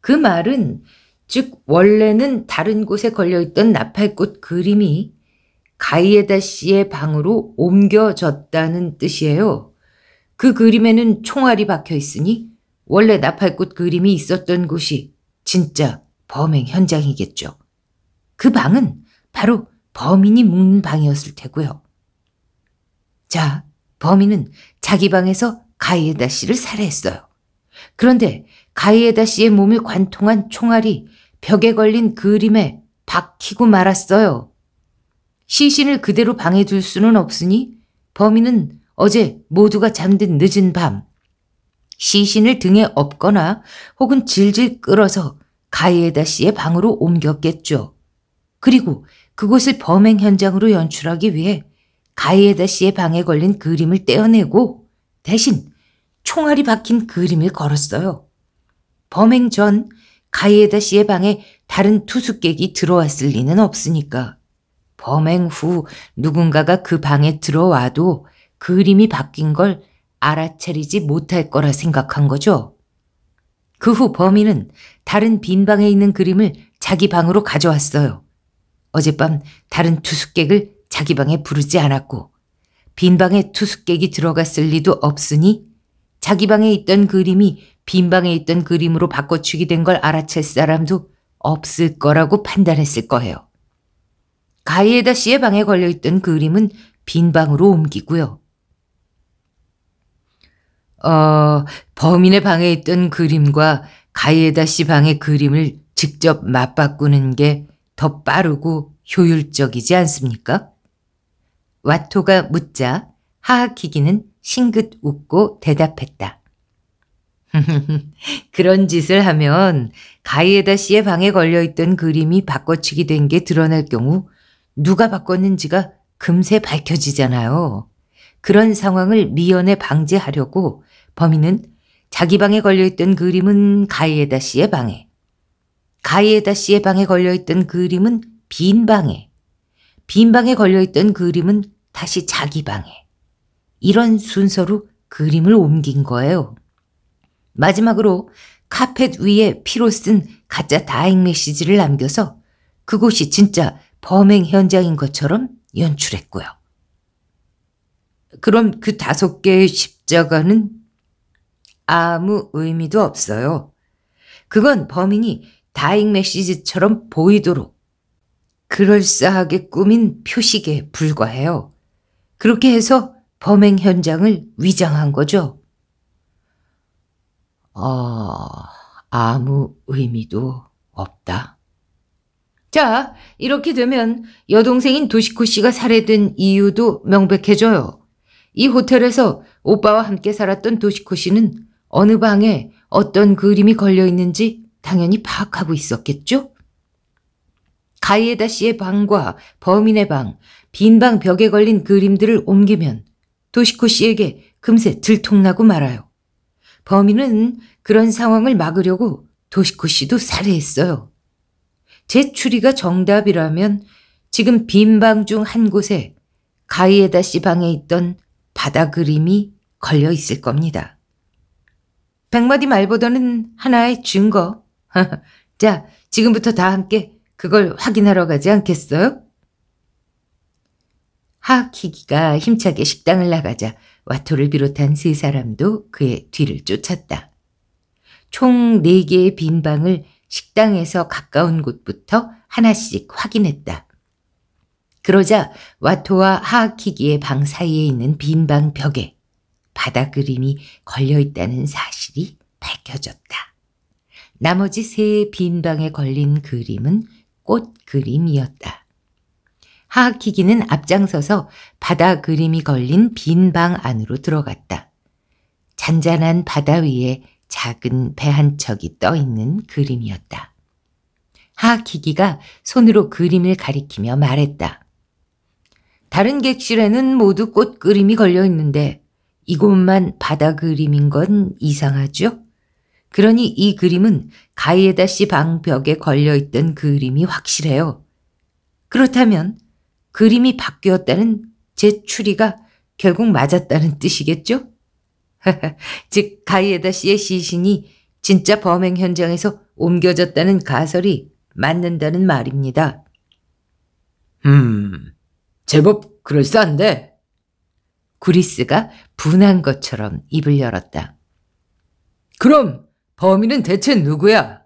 그 말은 즉 원래는 다른 곳에 걸려있던 나팔꽃 그림이 가이에다 씨의 방으로 옮겨졌다는 뜻이에요. 그 그림에는 총알이 박혀 있으니 원래 나팔꽃 그림이 있었던 곳이 진짜 범행 현장이겠죠. 그 방은 바로 범인이 묵는 방이었을 테고요. 자, 범인은 자기 방에서 가이에다 씨를 살해했어요. 그런데 가이에다 씨의 몸을 관통한 총알이 벽에 걸린 그림에 박히고 말았어요. 시신을 그대로 방에 둘 수는 없으니 범인은 어제 모두가 잠든 늦은 밤 시신을 등에 업거나 혹은 질질 끌어서 가이에다 씨의 방으로 옮겼겠죠. 그리고 그곳을 범행 현장으로 연출하기 위해 가이에다 씨의 방에 걸린 그림을 떼어내고 대신 총알이 박힌 그림을 걸었어요. 범행 전 가이에다 씨의 방에 다른 투숙객이 들어왔을 리는 없으니까. 범행 후 누군가가 그 방에 들어와도 그림이 바뀐 걸 알아차리지 못할 거라 생각한 거죠. 그후 범인은 다른 빈방에 있는 그림을 자기 방으로 가져왔어요. 어젯밤 다른 투숙객을 자기 방에 부르지 않았고 빈방에 투숙객이 들어갔을 리도 없으니 자기 방에 있던 그림이 빈방에 있던 그림으로 바꿔치기 된 걸 알아챌 사람도 없을 거라고 판단했을 거예요. 가이에다 씨의 방에 걸려있던 그림은 빈방으로 옮기고요. 어, 범인의 방에 있던 그림과 가이에다 씨 방의 그림을 직접 맞바꾸는 게 더 빠르고 효율적이지 않습니까? 와토가 묻자 하하키기는 싱긋 웃고 대답했다. 그런 짓을 하면 가이에다 씨의 방에 걸려있던 그림이 바꿔치기 된 게 드러날 경우 누가 바꿨는지가 금세 밝혀지잖아요. 그런 상황을 미연에 방지하려고 범인은 자기 방에 걸려있던 그 그림은 가이에다 씨의 방에, 가이에다 씨의 방에 걸려있던 그 그림은 빈 방에, 빈 방에 걸려있던 그 그림은 다시 자기 방에. 이런 순서로 그림을 옮긴 거예요. 마지막으로 카펫 위에 피로 쓴 가짜 다행 메시지를 남겨서 그곳이 진짜 범행 현장인 것처럼 연출했고요. 그럼 그 다섯 개의 십자가는 아무 의미도 없어요. 그건 범인이 다잉 메시지처럼 보이도록 그럴싸하게 꾸민 표식에 불과해요. 그렇게 해서 범행 현장을 위장한 거죠. 어, 아무 의미도 없다. 자, 이렇게 되면 여동생인 도시코 씨가 살해된 이유도 명백해져요. 이 호텔에서 오빠와 함께 살았던 도시코 씨는 어느 방에 어떤 그림이 걸려 있는지 당연히 파악하고 있었겠죠? 가이에다 씨의 방과 범인의 방, 빈방 벽에 걸린 그림들을 옮기면 도시코 씨에게 금세 들통나고 말아요. 범인은 그런 상황을 막으려고 도시코 씨도 살해했어요. 제 추리가 정답이라면 지금 빈방 중 한 곳에 가이에다 씨 방에 있던 바다 그림이 걸려 있을 겁니다. 백마디 말보다는 하나의 증거. 자, 지금부터 다 함께 그걸 확인하러 가지 않겠어요? 하키기가 힘차게 식당을 나가자 와토를 비롯한 세 사람도 그의 뒤를 쫓았다. 총 네개의빈 방을 식당에서 가까운 곳부터 하나씩 확인했다. 그러자 와토와 하키기의 방 사이에 있는 빈방 벽에 바다 그림이 걸려 있다는 사실이 밝혀졌다. 나머지 세 빈방에 걸린 그림은 꽃 그림이었다. 하하키기는 앞장서서 바다 그림이 걸린 빈 방 안으로 들어갔다. 잔잔한 바다 위에 작은 배 한 척이 떠 있는 그림이었다. 하하키기가 손으로 그림을 가리키며 말했다. 다른 객실에는 모두 꽃 그림이 걸려 있는데 이곳만 바다 그림인 건 이상하죠? 그러니 이 그림은 가이에다 씨 방벽에 걸려있던 그림이 확실해요. 그렇다면 그림이 바뀌었다는 제 추리가 결국 맞았다는 뜻이겠죠? 즉 가이에다 씨의 시신이 진짜 범행 현장에서 옮겨졌다는 가설이 맞는다는 말입니다. 음, 제법 그럴싸한데 구리스가 분한 것처럼 입을 열었다. 그럼 범인은 대체 누구야?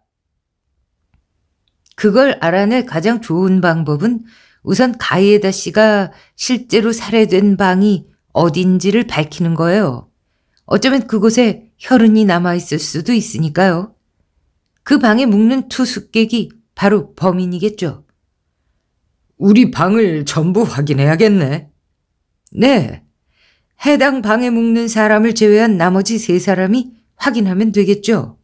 그걸 알아낼 가장 좋은 방법은 우선 가이에다 씨가 실제로 살해된 방이 어딘지를 밝히는 거예요. 어쩌면 그곳에 혈흔이 남아있을 수도 있으니까요. 그 방에 묵는 투숙객이 바로 범인이겠죠. 우리 방을 전부 확인해야겠네. 네, 해당 방에 묵는 사람을 제외한 나머지 세 사람이 확인하면 되겠죠.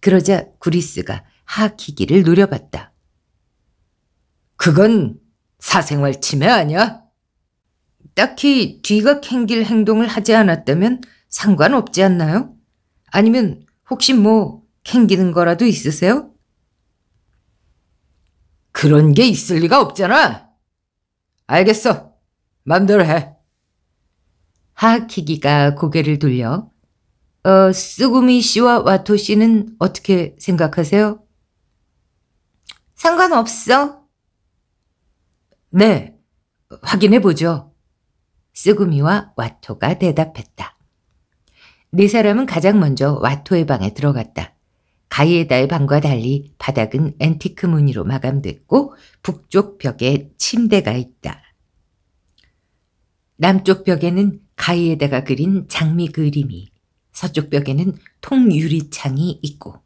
그러자 구리스가 하키기를 노려봤다. 그건 사생활 침해 아니야? 딱히 뒤가 캥길 행동을 하지 않았다면 상관없지 않나요? 아니면 혹시 뭐 캥기는 거라도 있으세요? 그런 게 있을 리가 없잖아. 알겠어. 맘대로 해. 하키기가 고개를 돌려 어, 쓰구미 씨와 와토 씨는 어떻게 생각하세요? 상관없어. 네, 확인해보죠. 쓰구미와 와토가 대답했다. 네 사람은 가장 먼저 와토의 방에 들어갔다. 가이에다의 방과 달리 바닥은 앤티크 무늬로 마감됐고 북쪽 벽에 침대가 있다. 남쪽 벽에는 가위에다가 그린 장미 그림이 서쪽 벽에는 통유리창이 있고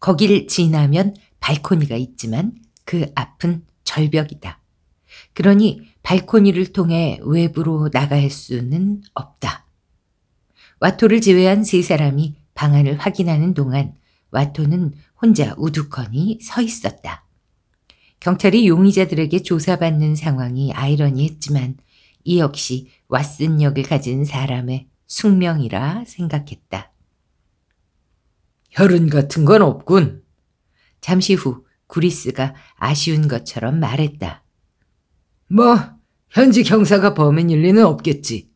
거길 지나면 발코니가 있지만 그 앞은 절벽이다. 그러니 발코니를 통해 외부로 나갈 수는 없다. 와토를 제외한 세 사람이 방안을 확인하는 동안 와토는 혼자 우두커니 서 있었다. 경찰이 용의자들에게 조사받는 상황이 아이러니했지만 이 역시 왓슨역을 가진 사람의 숙명이라 생각했다. 혈흔 같은 건 없군. 잠시 후 구리스가 아쉬운 것처럼 말했다. 뭐, 현지 형사가 범인일 리는 없겠지.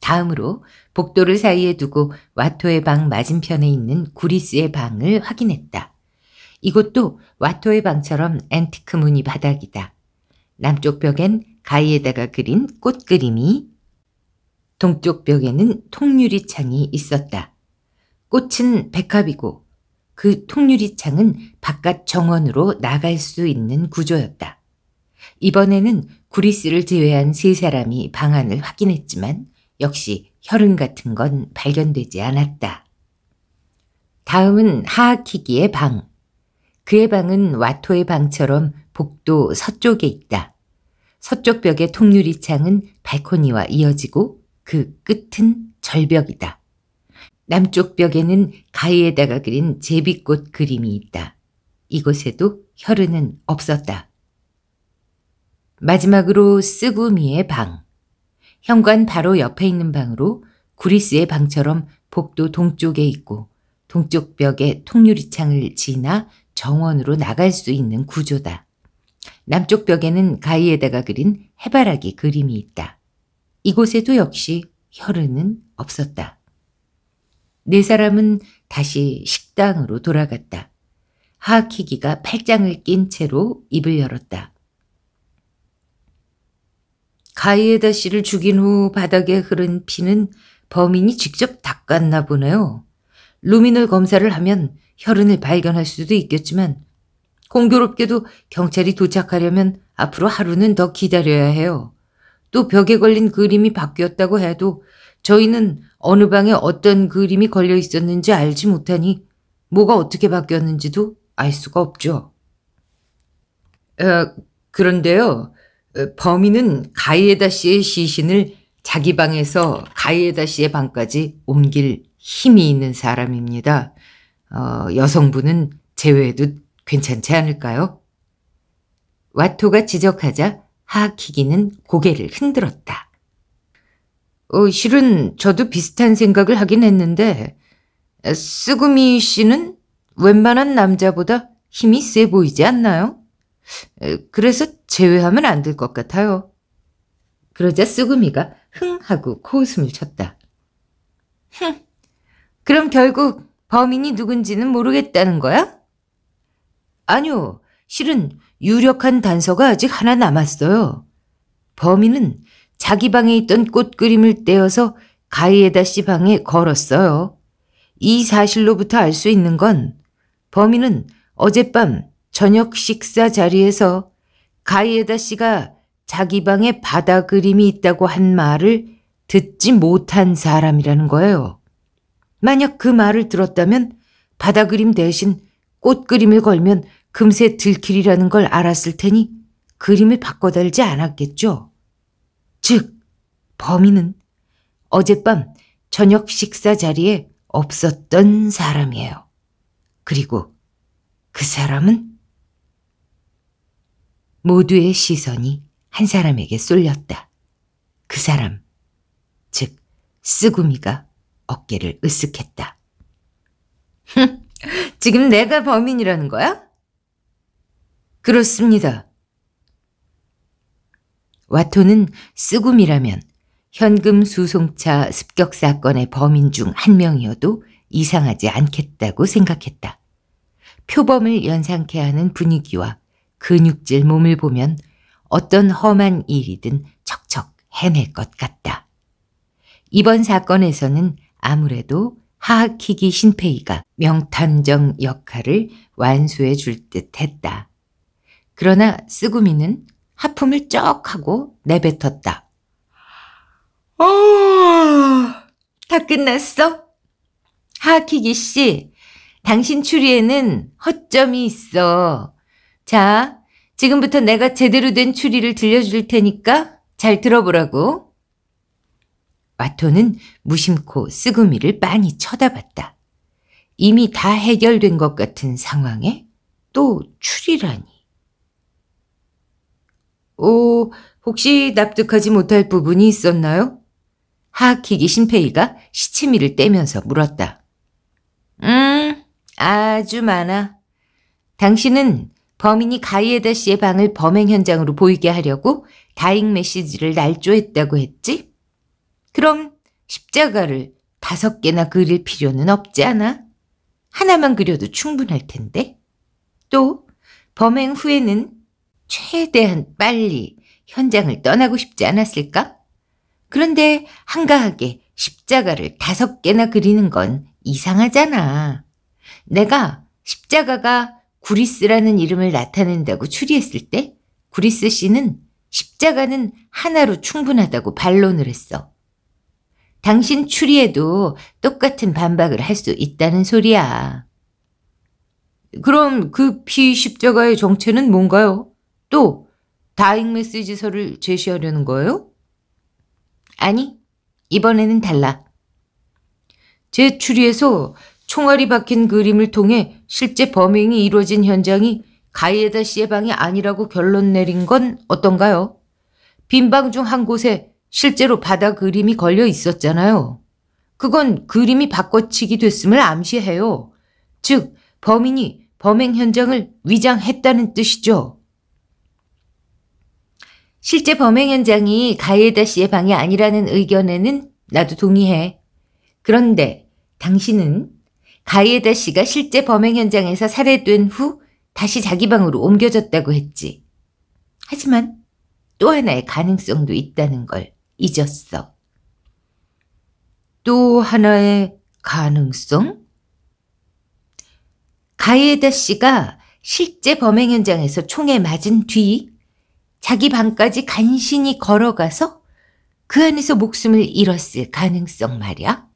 다음으로 복도를 사이에 두고 와토의 방 맞은편에 있는 구리스의 방을 확인했다. 이것도 와토의 방처럼 앤티크 무늬 바닥이다. 남쪽 벽엔 가위에다가 그린 꽃 그림이 동쪽 벽에는 통유리 창이 있었다. 꽃은 백합이고 그 통유리 창은 바깥 정원으로 나갈 수 있는 구조였다. 이번에는 구리스를 제외한 세 사람이 방안을 확인했지만 역시 혈흔 같은 건 발견되지 않았다. 다음은 하하키기의 방. 그의 방은 와토의 방처럼 복도 서쪽에 있다. 서쪽 벽의 통유리 창은 발코니와 이어지고 그 끝은 절벽이다. 남쪽 벽에는 가위에다가 그린 제비꽃 그림이 있다. 이곳에도 혈흔은 없었다. 마지막으로 쓰구미의 방. 현관 바로 옆에 있는 방으로 구리스의 방처럼 복도 동쪽에 있고 동쪽 벽에 통유리창을 지나 정원으로 나갈 수 있는 구조다. 남쪽 벽에는 가이에다가 그린 해바라기 그림이 있다. 이곳에도 역시 혈흔은 없었다. 네 사람은 다시 식당으로 돌아갔다. 하키기가 팔짱을 낀 채로 입을 열었다. 가이에다 씨를 죽인 후 바닥에 흐른 피는 범인이 직접 닦았나 보네요. 루미널 검사를 하면 혈흔을 발견할 수도 있겠지만 공교롭게도 경찰이 도착하려면 앞으로 하루는 더 기다려야 해요. 또 벽에 걸린 그림이 바뀌었다고 해도 저희는 어느 방에 어떤 그림이 걸려 있었는지 알지 못하니 뭐가 어떻게 바뀌었는지도 알 수가 없죠. 어, 그런데요. 어, 범인은 가이에다 씨의 시신을 자기 방에서 가이에다 씨의 방까지 옮길 힘이 있는 사람입니다. 어, 여성분은 제외해도 괜찮지 않을까요? 와토가 지적하자 하키기는 고개를 흔들었다. 어, 실은 저도 비슷한 생각을 하긴 했는데 쓰구미 씨는 웬만한 남자보다 힘이 세 보이지 않나요? 그래서 제외하면 안 될 것 같아요. 그러자 쓰구미가 흥 하고 코웃음을 쳤다. 흥, 그럼 결국 범인이 누군지는 모르겠다는 거야? 아니요. 실은 유력한 단서가 아직 하나 남았어요. 범인은 자기 방에 있던 꽃 그림을 떼어서 가이에다 씨 방에 걸었어요. 이 사실로부터 알 수 있는 건 범인은 어젯밤 저녁 식사 자리에서 가이에다 씨가 자기 방에 바다 그림이 있다고 한 말을 듣지 못한 사람이라는 거예요. 만약 그 말을 들었다면 바다 그림 대신 꽃 그림에 걸면 금세 들킬이라는 걸 알았을 테니 그림을 바꿔달지 않았겠죠. 즉, 범인은 어젯밤 저녁 식사 자리에 없었던 사람이에요. 그리고 그 사람은 모두의 시선이 한 사람에게 쏠렸다. 그 사람, 즉 쓰구미가 어깨를 으쓱했다. 흥! 지금 내가 범인이라는 거야? 그렇습니다. 와토는 쓰굼이라면 현금 수송차 습격 사건의 범인 중 한 명이어도 이상하지 않겠다고 생각했다. 표범을 연상케 하는 분위기와 근육질 몸을 보면 어떤 험한 일이든 척척 해낼 것 같다. 이번 사건에서는 아무래도 하하키기 신페이가 명탐정 역할을 완수해 줄 듯 했다. 그러나 쓰구미는 하품을 쩍 하고 내뱉었다. 어, 다 끝났어? 하키기 씨, 당신 추리에는 허점이 있어. 자, 지금부터 내가 제대로 된 추리를 들려줄 테니까 잘 들어보라고. 마토는 무심코 쓰구미를 빤히 쳐다봤다. 이미 다 해결된 것 같은 상황에 또 추리라니. 오, 혹시 납득하지 못할 부분이 있었나요? 하키기 신페이가 시치미를 떼면서 물었다. 음, 아주 많아. 당신은 범인이 가이에다 씨의 방을 범행 현장으로 보이게 하려고 다잉 메시지를 날조했다고 했지? 그럼 십자가를 다섯 개나 그릴 필요는 없지 않아? 하나만 그려도 충분할 텐데. 또 범행 후에는 최대한 빨리 현장을 떠나고 싶지 않았을까? 그런데 한가하게 십자가를 다섯 개나 그리는 건 이상하잖아. 내가 십자가가 구리스라는 이름을 나타낸다고 추리했을 때 구리스 씨는 십자가는 하나로 충분하다고 반론을 했어. 당신 추리에도 똑같은 반박을 할 수 있다는 소리야. 그럼 그 피십자가의 정체는 뭔가요? 또 다잉 메시지서를 제시하려는 거예요? 아니, 이번에는 달라. 제 추리에서 총알이 박힌 그림을 통해 실제 범행이 이루어진 현장이 가이에다 씨의 방이 아니라고 결론 내린 건 어떤가요? 빈방중 한 곳에 실제로 바다 그림이 걸려 있었잖아요. 그건 그림이 바꿔치기 됐음을 암시해요. 즉 범인이 범행 현장을 위장했다는 뜻이죠. 실제 범행 현장이 가에다 씨의 방이 아니라는 의견에는 나도 동의해. 그런데 당신은 가이에다 씨가 실제 범행 현장에서 살해된 후 다시 자기 방으로 옮겨졌다고 했지. 하지만 또 하나의 가능성도 있다는 걸 잊었어. 또 하나의 가능성? 가에다 씨가 실제 범행 현장에서 총에 맞은 뒤 자기 방까지 간신히 걸어가서 그 안에서 목숨을 잃었을 가능성 말이야.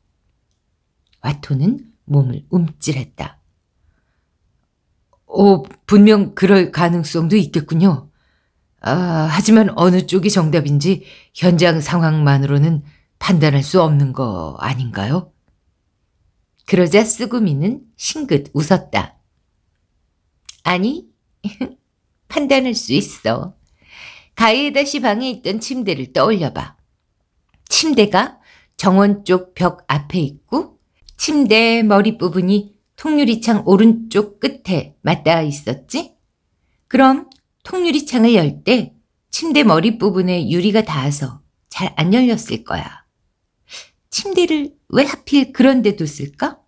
와토는 몸을 움찔했다. 어, 분명 그럴 가능성도 있겠군요. 아, 하지만 어느 쪽이 정답인지 현장 상황만으로는 판단할 수 없는 거 아닌가요? 그러자 쓰구미는 싱긋 웃었다. 아니, 판단할 수 있어. 가이에다 씨 방에 있던 침대를 떠올려봐. 침대가 정원 쪽 벽 앞에 있고 침대 머리 부분이 통유리창 오른쪽 끝에 맞닿아 있었지? 그럼 통유리창을 열 때 침대 머리부분에 유리가 닿아서 잘 안 열렸을 거야. 침대를 왜 하필 그런 데 뒀을까?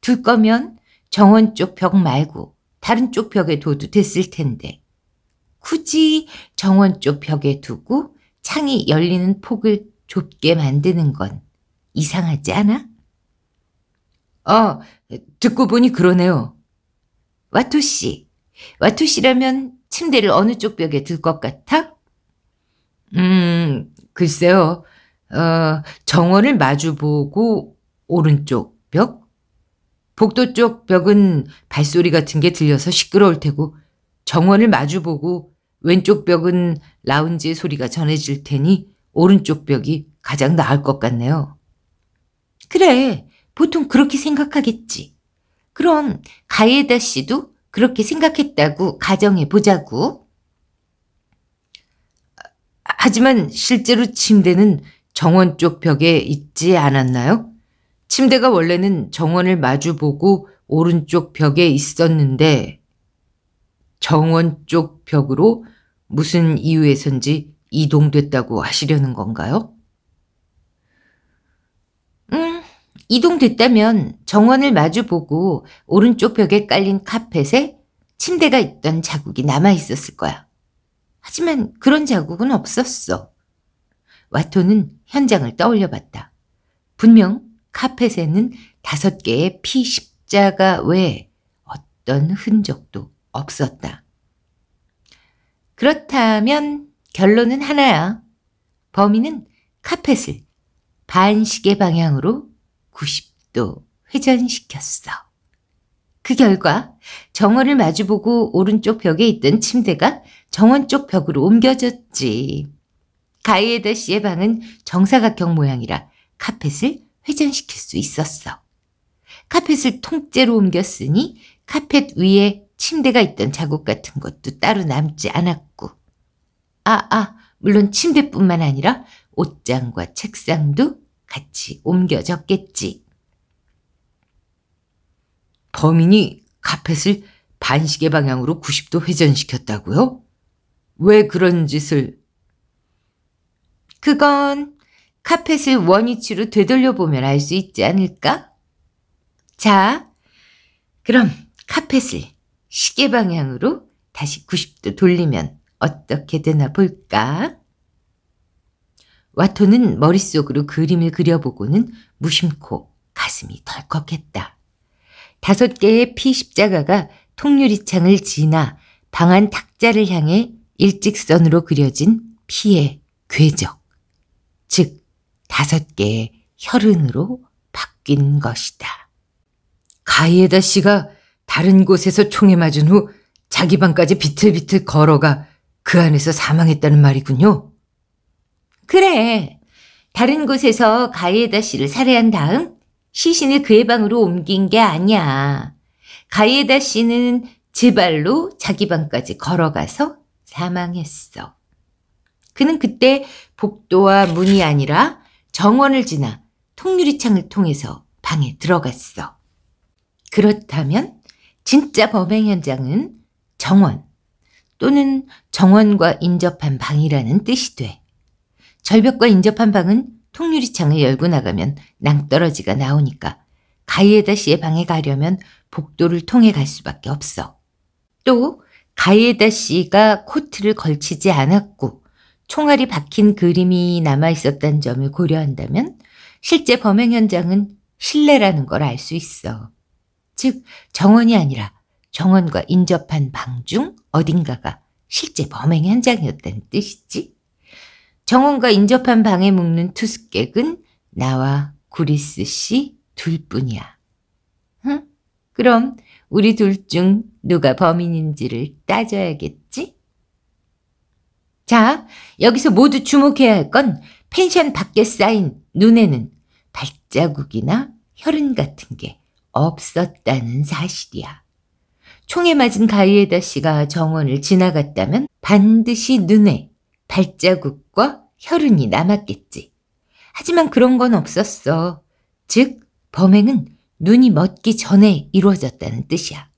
둘 거면 정원 쪽 벽 말고 다른 쪽 벽에 둬도 됐을 텐데. 굳이 정원 쪽 벽에 두고 창이 열리는 폭을 좁게 만드는 건 이상하지 않아? 어, 듣고 보니 그러네요. 와토 씨. 와토 씨라면 침대를 어느 쪽 벽에 들 것 같아? 음, 글쎄요. 어, 정원을 마주보고 오른쪽 벽? 복도 쪽 벽은 발소리 같은 게 들려서 시끄러울 테고 정원을 마주보고 왼쪽 벽은 라운지 소리가 전해질 테니 오른쪽 벽이 가장 나을 것 같네요. 그래, 보통 그렇게 생각하겠지. 그럼 가에다 씨도 그렇게 생각했다고 가정해 보자고. 하지만 실제로 침대는 정원 쪽 벽에 있지 않았나요? 침대가 원래는 정원을 마주보고 오른쪽 벽에 있었는데 정원 쪽 벽으로 무슨 이유에선지 이동됐다고 하시려는 건가요? 이동됐다면 정원을 마주보고 오른쪽 벽에 깔린 카펫에 침대가 있던 자국이 남아있었을 거야. 하지만 그런 자국은 없었어. 와토는 현장을 떠올려 봤다. 분명 카펫에는 다섯 개의 피 십자가 외에 어떤 흔적도 없었다. 그렇다면 결론은 하나야. 범인은 카펫을 반시계 방향으로 90도 회전시켰어. 그 결과 정원을 마주보고 오른쪽 벽에 있던 침대가 정원 쪽 벽으로 옮겨졌지. 가이에다 씨의 방은 정사각형 모양이라 카펫을 회전시킬 수 있었어. 카펫을 통째로 옮겼으니 카펫 위에 침대가 있던 자국 같은 것도 따로 남지 않았고 아, 아, 물론 침대뿐만 아니라 옷장과 책상도 같이 옮겨졌겠지. 범인이 카펫을 반시계 방향으로 90도 회전시켰다고요? 왜 그런 짓을? 그건 카펫을 원위치로 되돌려보면 알 수 있지 않을까? 자, 그럼 카펫을 시계 방향으로 다시 90도 돌리면 어떻게 되나 볼까? 와토는 머릿속으로 그림을 그려보고는 무심코 가슴이 덜컥했다. 다섯 개의 피 십자가가 통유리창을 지나 방안 탁자를 향해 일직선으로 그려진 피의 궤적, 즉 다섯 개의 혈흔으로 바뀐 것이다. 가이에다 씨가 다른 곳에서 총에 맞은 후 자기 방까지 비틀비틀 걸어가 그 안에서 사망했다는 말이군요. 그래. 다른 곳에서 가이에다 씨를 살해한 다음 시신을 그의 방으로 옮긴 게 아니야. 가이에다 씨는 제 발로 자기 방까지 걸어가서 사망했어. 그는 그때 복도와 문이 아니라 정원을 지나 통유리창을 통해서 방에 들어갔어. 그렇다면 진짜 범행 현장은 정원 또는 정원과 인접한 방이라는 뜻이 돼. 절벽과 인접한 방은 통유리창을 열고 나가면 낭떠러지가 나오니까 가이에다 씨의 방에 가려면 복도를 통해 갈 수밖에 없어. 또 가이에다 씨가 코트를 걸치지 않았고 총알이 박힌 그림이 남아 있었다는 점을 고려한다면 실제 범행 현장은 실내라는 걸 알 수 있어. 즉 정원이 아니라 정원과 인접한 방 중 어딘가가 실제 범행 현장이었다는 뜻이지. 정원과 인접한 방에 묵는 투숙객은 나와 구리스 씨 둘뿐이야. 응? 그럼 우리 둘 중 누가 범인인지를 따져야겠지? 자, 여기서 모두 주목해야 할 건 펜션 밖에 쌓인 눈에는 발자국이나 혈흔 같은 게 없었다는 사실이야. 총에 맞은 가이에다 씨가 정원을 지나갔다면 반드시 눈에 발자국과 혈흔이 남았겠지. 하지만 그런 건 없었어. 즉, 범행은 눈이 멎기 전에 이루어졌다는 뜻이야.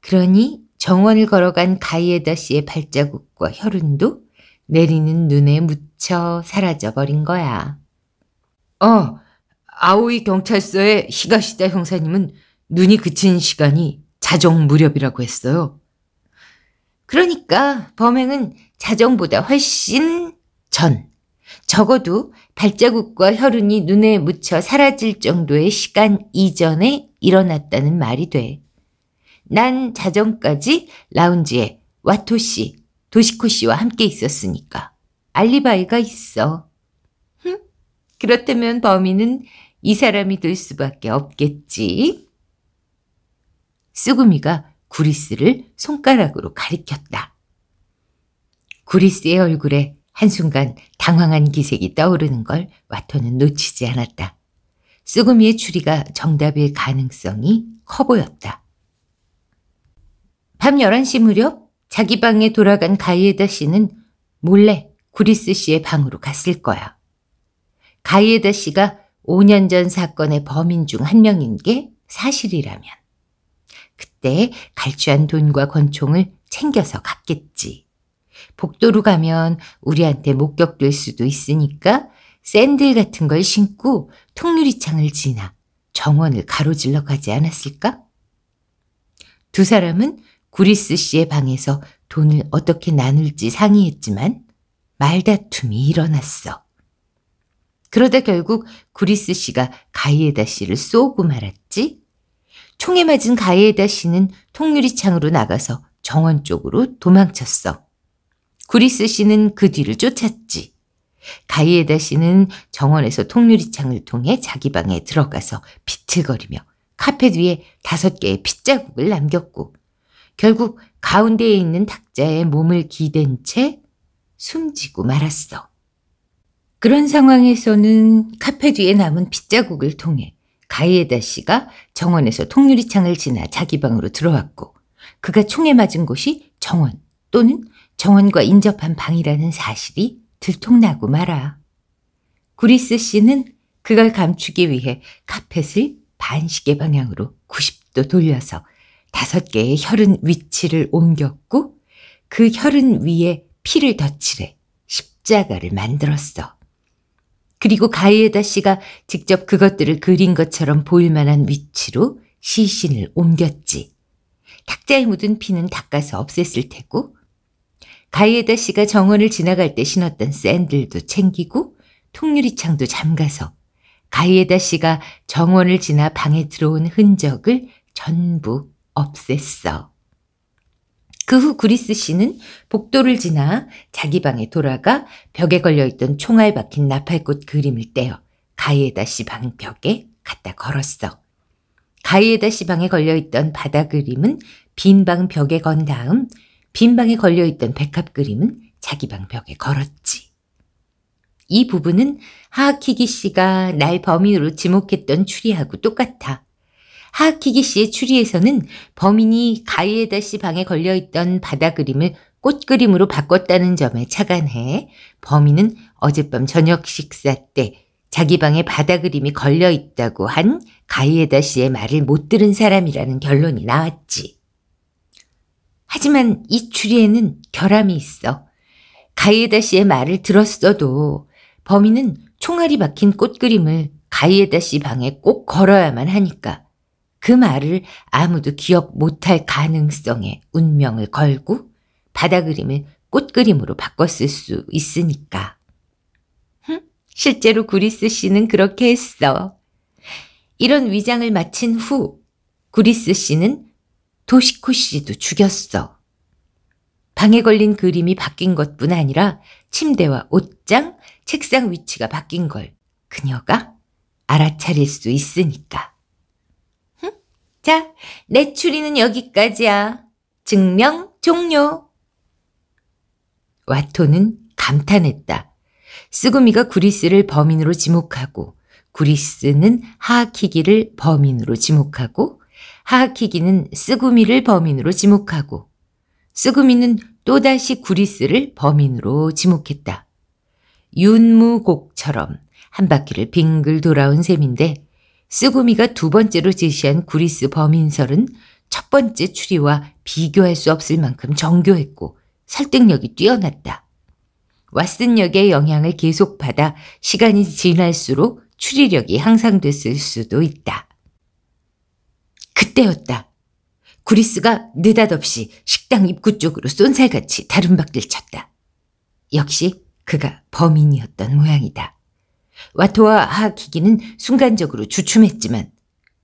그러니 정원을 걸어간 가이에다 씨의 발자국과 혈흔도 내리는 눈에 묻혀 사라져버린 거야. 어, 아오이 경찰서의 히가시다 형사님은 눈이 그친 시간이 자정 무렵이라고 했어요. 그러니까 범행은 자정보다 훨씬 전 적어도 발자국과 혈흔이 눈에 묻혀 사라질 정도의 시간 이전에 일어났다는 말이 돼. 난 자정까지 라운지에 와토 씨, 도시코 씨와 함께 있었으니까 알리바이가 있어. 흠, 그렇다면 범인은 이 사람이 될 수밖에 없겠지. 쓰구미가 구리스를 손가락으로 가리켰다. 구리스의 얼굴에 한순간 당황한 기색이 떠오르는 걸 와토는 놓치지 않았다. 쑥구미의 추리가 정답일 가능성이 커 보였다. 밤 11시 무렵 자기 방에 돌아간 가이에다 씨는 몰래 구리스 씨의 방으로 갔을 거야. 가이에다 씨가 5년 전 사건의 범인 중 한 명인 게 사실이라면 그때 갈취한 돈과 권총을 챙겨서 갔겠지. 복도로 가면 우리한테 목격될 수도 있으니까 샌들 같은 걸 신고 통유리창을 지나 정원을 가로질러 가지 않았을까? 두 사람은 구리스 씨의 방에서 돈을 어떻게 나눌지 상의했지만 말다툼이 일어났어. 그러다 결국 구리스 씨가 가이에다 씨를 쏘고 말았지. 총에 맞은 가이에다 씨는 통유리창으로 나가서 정원 쪽으로 도망쳤어. 구리스 씨는 그 뒤를 쫓았지. 가이에다 씨는 정원에서 통유리창을 통해 자기 방에 들어가서 비틀거리며 카펫 위에 다섯 개의 핏자국을 남겼고 결국 가운데에 있는 탁자에 몸을 기댄 채 숨지고 말았어. 그런 상황에서는 카펫 위에 남은 핏자국을 통해 가이에다 씨가 정원에서 통유리창을 지나 자기 방으로 들어왔고 그가 총에 맞은 곳이 정원 또는 정원과 인접한 방이라는 사실이 들통나고 말아. 구리스 씨는 그걸 감추기 위해 카펫을 반시계 방향으로 90도 돌려서 다섯 개의 혈은 위치를 옮겼고 그 혈은 위에 피를 덧칠해 십자가를 만들었어. 그리고 가이에다 씨가 직접 그것들을 그린 것처럼 보일 만한 위치로 시신을 옮겼지. 탁자에 묻은 피는 닦아서 없앴을 테고 가이에다 씨가 정원을 지나갈 때 신었던 샌들도 챙기고 통유리창도 잠가서 가이에다 씨가 정원을 지나 방에 들어온 흔적을 전부 없앴어. 그후 그리스 씨는 복도를 지나 자기 방에 돌아가 벽에 걸려있던 총알 박힌 나팔꽃 그림을 떼어 가이에다 씨 방 벽에 갖다 걸었어. 가이에다 씨 방에 걸려있던 바다 그림은 빈 방 벽에 건 다음 빈방에 걸려있던 백합 그림은 자기 방 벽에 걸었지. 이 부분은 하키기 씨가 날 범인으로 지목했던 추리하고 똑같아. 하키기 씨의 추리에서는 범인이 가이에다 씨 방에 걸려있던 바다 그림을 꽃 그림으로 바꿨다는 점에 착안해 범인은 어젯밤 저녁 식사 때 자기 방에 바다 그림이 걸려있다고 한 가이에다 씨의 말을 못 들은 사람이라는 결론이 나왔지. 하지만 이 추리에는 결함이 있어. 가이에다 씨의 말을 들었어도 범인은 총알이 박힌 꽃 그림을 가이에다 씨 방에 꼭 걸어야만 하니까 그 말을 아무도 기억 못할 가능성에 운명을 걸고 바다 그림을 꽃 그림으로 바꿨을 수 있으니까. 흥, 실제로 구리스 씨는 그렇게 했어. 이런 위장을 마친 후 구리스 씨는 도시코 씨도 죽였어. 방에 걸린 그림이 바뀐 것뿐 아니라 침대와 옷장, 책상 위치가 바뀐 걸 그녀가 알아차릴 수 있으니까. 흥? 자, 내 추리는 여기까지야. 증명 종료. 와토는 감탄했다. 쓰구미가 구리스를 범인으로 지목하고 구리스는 하키기를 범인으로 지목하고 하하키기는 쓰구미를 범인으로 지목하고 쓰구미는 또다시 구리스를 범인으로 지목했다. 윤무곡처럼 한 바퀴를 빙글 돌아온 셈인데 쓰구미가 두 번째로 제시한 구리스 범인설은 첫 번째 추리와 비교할 수 없을 만큼 정교했고 설득력이 뛰어났다. 왓슨역의 영향을 계속받아 시간이 지날수록 추리력이 향상됐을 수도 있다. 그때였다. 구리스가 느닷없이 식당 입구 쪽으로 쏜살같이 다른박질 쳤다. 역시 그가 범인이었던 모양이다. 와토와 하하키기는 순간적으로 주춤했지만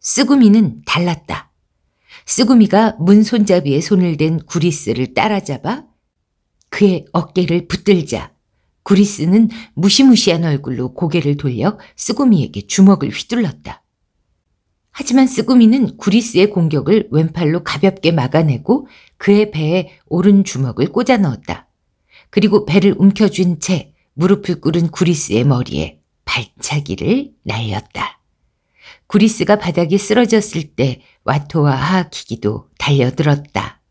쓰구미는 달랐다. 쓰구미가 문 손잡이에 손을 댄 구리스를 따라잡아 그의 어깨를 붙들자 구리스는 무시무시한 얼굴로 고개를 돌려 쓰구미에게 주먹을 휘둘렀다. 하지만 쓰구미는 구리스의 공격을 왼팔로 가볍게 막아내고 그의 배에 오른 주먹을 꽂아 넣었다. 그리고 배를 움켜쥔 채 무릎을 꿇은 구리스의 머리에 발차기를 날렸다. 구리스가 바닥에 쓰러졌을 때 와토와 하키기도 달려들었다.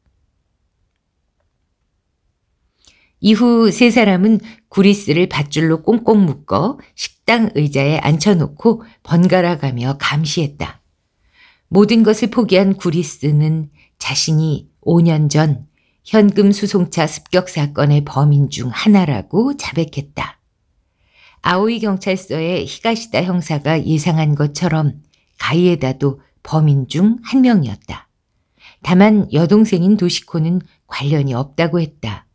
이후 세 사람은 구리스를 밧줄로 꽁꽁 묶어 식당 의자에 앉혀놓고 번갈아가며 감시했다. 모든 것을 포기한 구리스는 자신이 5년 전 현금 수송차 습격 사건의 범인 중 하나라고 자백했다. 아오이 경찰서의 히가시다 형사가 예상한 것처럼 가이에다도 범인 중 한 명이었다. 다만 여동생인 도시코는 관련이 없다고 했다.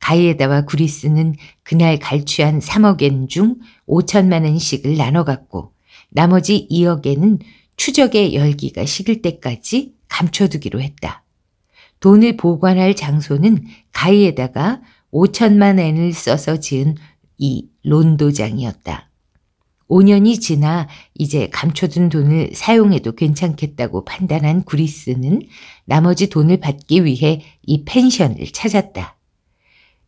가이에다와 구리스는 그날 갈취한 3억 엔중 5천만 엔씩을 나눠 갖고 나머지 2억 엔은 추적의 열기가 식을 때까지 감춰두기로 했다. 돈을 보관할 장소는 가이에다가 5천만 엔을 써서 지은 이 론도장이었다. 5년이 지나 이제 감춰둔 돈을 사용해도 괜찮겠다고 판단한 구리스는 나머지 돈을 받기 위해 이 펜션을 찾았다.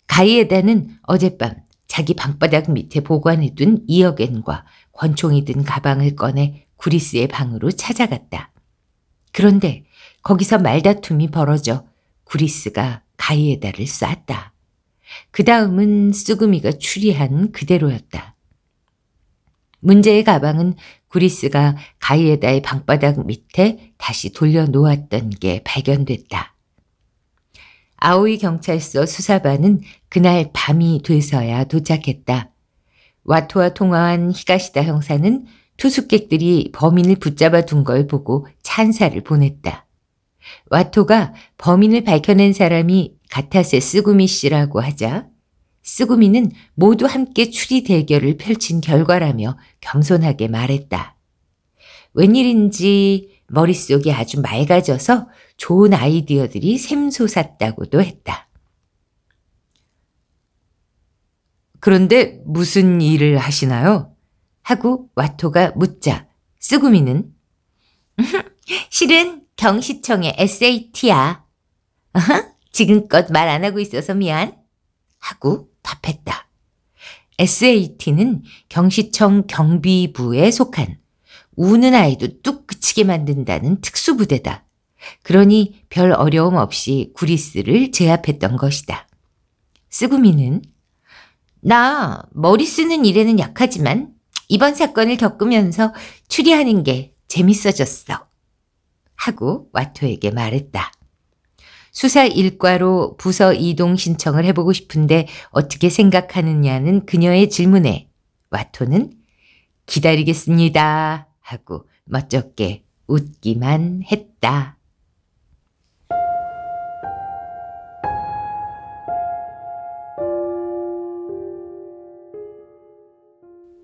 가이에다는 어젯밤 자기 방바닥 밑에 보관해둔 2억 엔과 권총이 든 가방을 꺼내 구리스의 방으로 찾아갔다. 그런데 거기서 말다툼이 벌어져 구리스가 가이에다를 쐈다. 그 다음은 쑥음이가 추리한 그대로였다. 문제의 가방은 구리스가 가이에다의 방바닥 밑에 다시 돌려놓았던 게 발견됐다. 아오이 경찰서 수사반은 그날 밤이 돼서야 도착했다. 와토와 통화한 히가시다 형사는 투숙객들이 범인을 붙잡아 둔 걸 보고 찬사를 보냈다. 와토가 범인을 밝혀낸 사람이 가타세 쓰구미 씨라고 하자 쓰구미는 모두 함께 추리 대결을 펼친 결과라며 겸손하게 말했다. 웬일인지 머릿속이 아주 맑아져서 좋은 아이디어들이 샘솟았다고도 했다. 그런데 무슨 일을 하시나요? 하고 와토가 묻자 쓰구미는 실은 경시청의 SAT야. 지금껏 말 안 하고 있어서 미안. 하고 답했다. SAT는 경시청 경비부에 속한 우는 아이도 뚝 그치게 만든다는 특수부대다. 그러니 별 어려움 없이 구리스를 제압했던 것이다. 쓰구미는 나 머리 쓰는 일에는 약하지만 이번 사건을 겪으면서 추리하는 게 재밌어졌어. 하고 와토에게 말했다. 수사 일과로 부서 이동 신청을 해보고 싶은데 어떻게 생각하느냐는 그녀의 질문에 와토는 기다리겠습니다 하고 멋쩍게 웃기만 했다.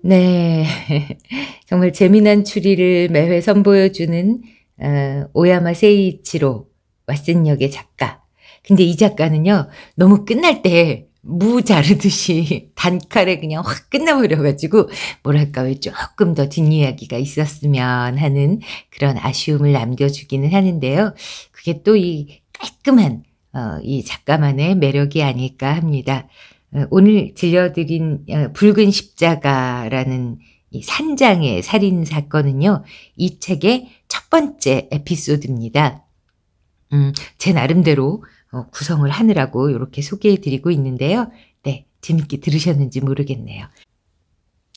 네. 정말 재미난 추리를 매회 선보여주는 어, 오야마 세이치로 왓슨역의 작가. 근데 이 작가는요, 너무 끝날 때 무 자르듯이 단칼에 그냥 확 끝나버려가지고, 뭐랄까, 왜 조금 더 뒷이야기가 있었으면 하는 그런 아쉬움을 남겨주기는 하는데요. 그게 또 이 깔끔한, 어, 이 작가만의 매력이 아닐까 합니다. 어, 오늘 들려드린 어, 붉은 십자가라는 산장의 살인 사건은요, 이 책의 첫 번째 에피소드입니다. 음, 제 나름대로 어, 구성을 하느라고 이렇게 소개해 드리고 있는데요. 네, 재밌게 들으셨는지 모르겠네요.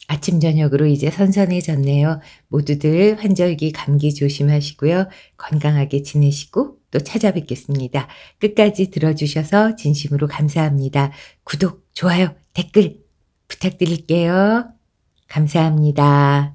아침 저녁으로 이제 선선해졌네요. 모두들 환절기 감기 조심하시고요. 건강하게 지내시고 또 찾아뵙겠습니다. 끝까지 들어주셔서 진심으로 감사합니다. 구독 좋아요, 댓글 부탁드릴게요. 감사합니다.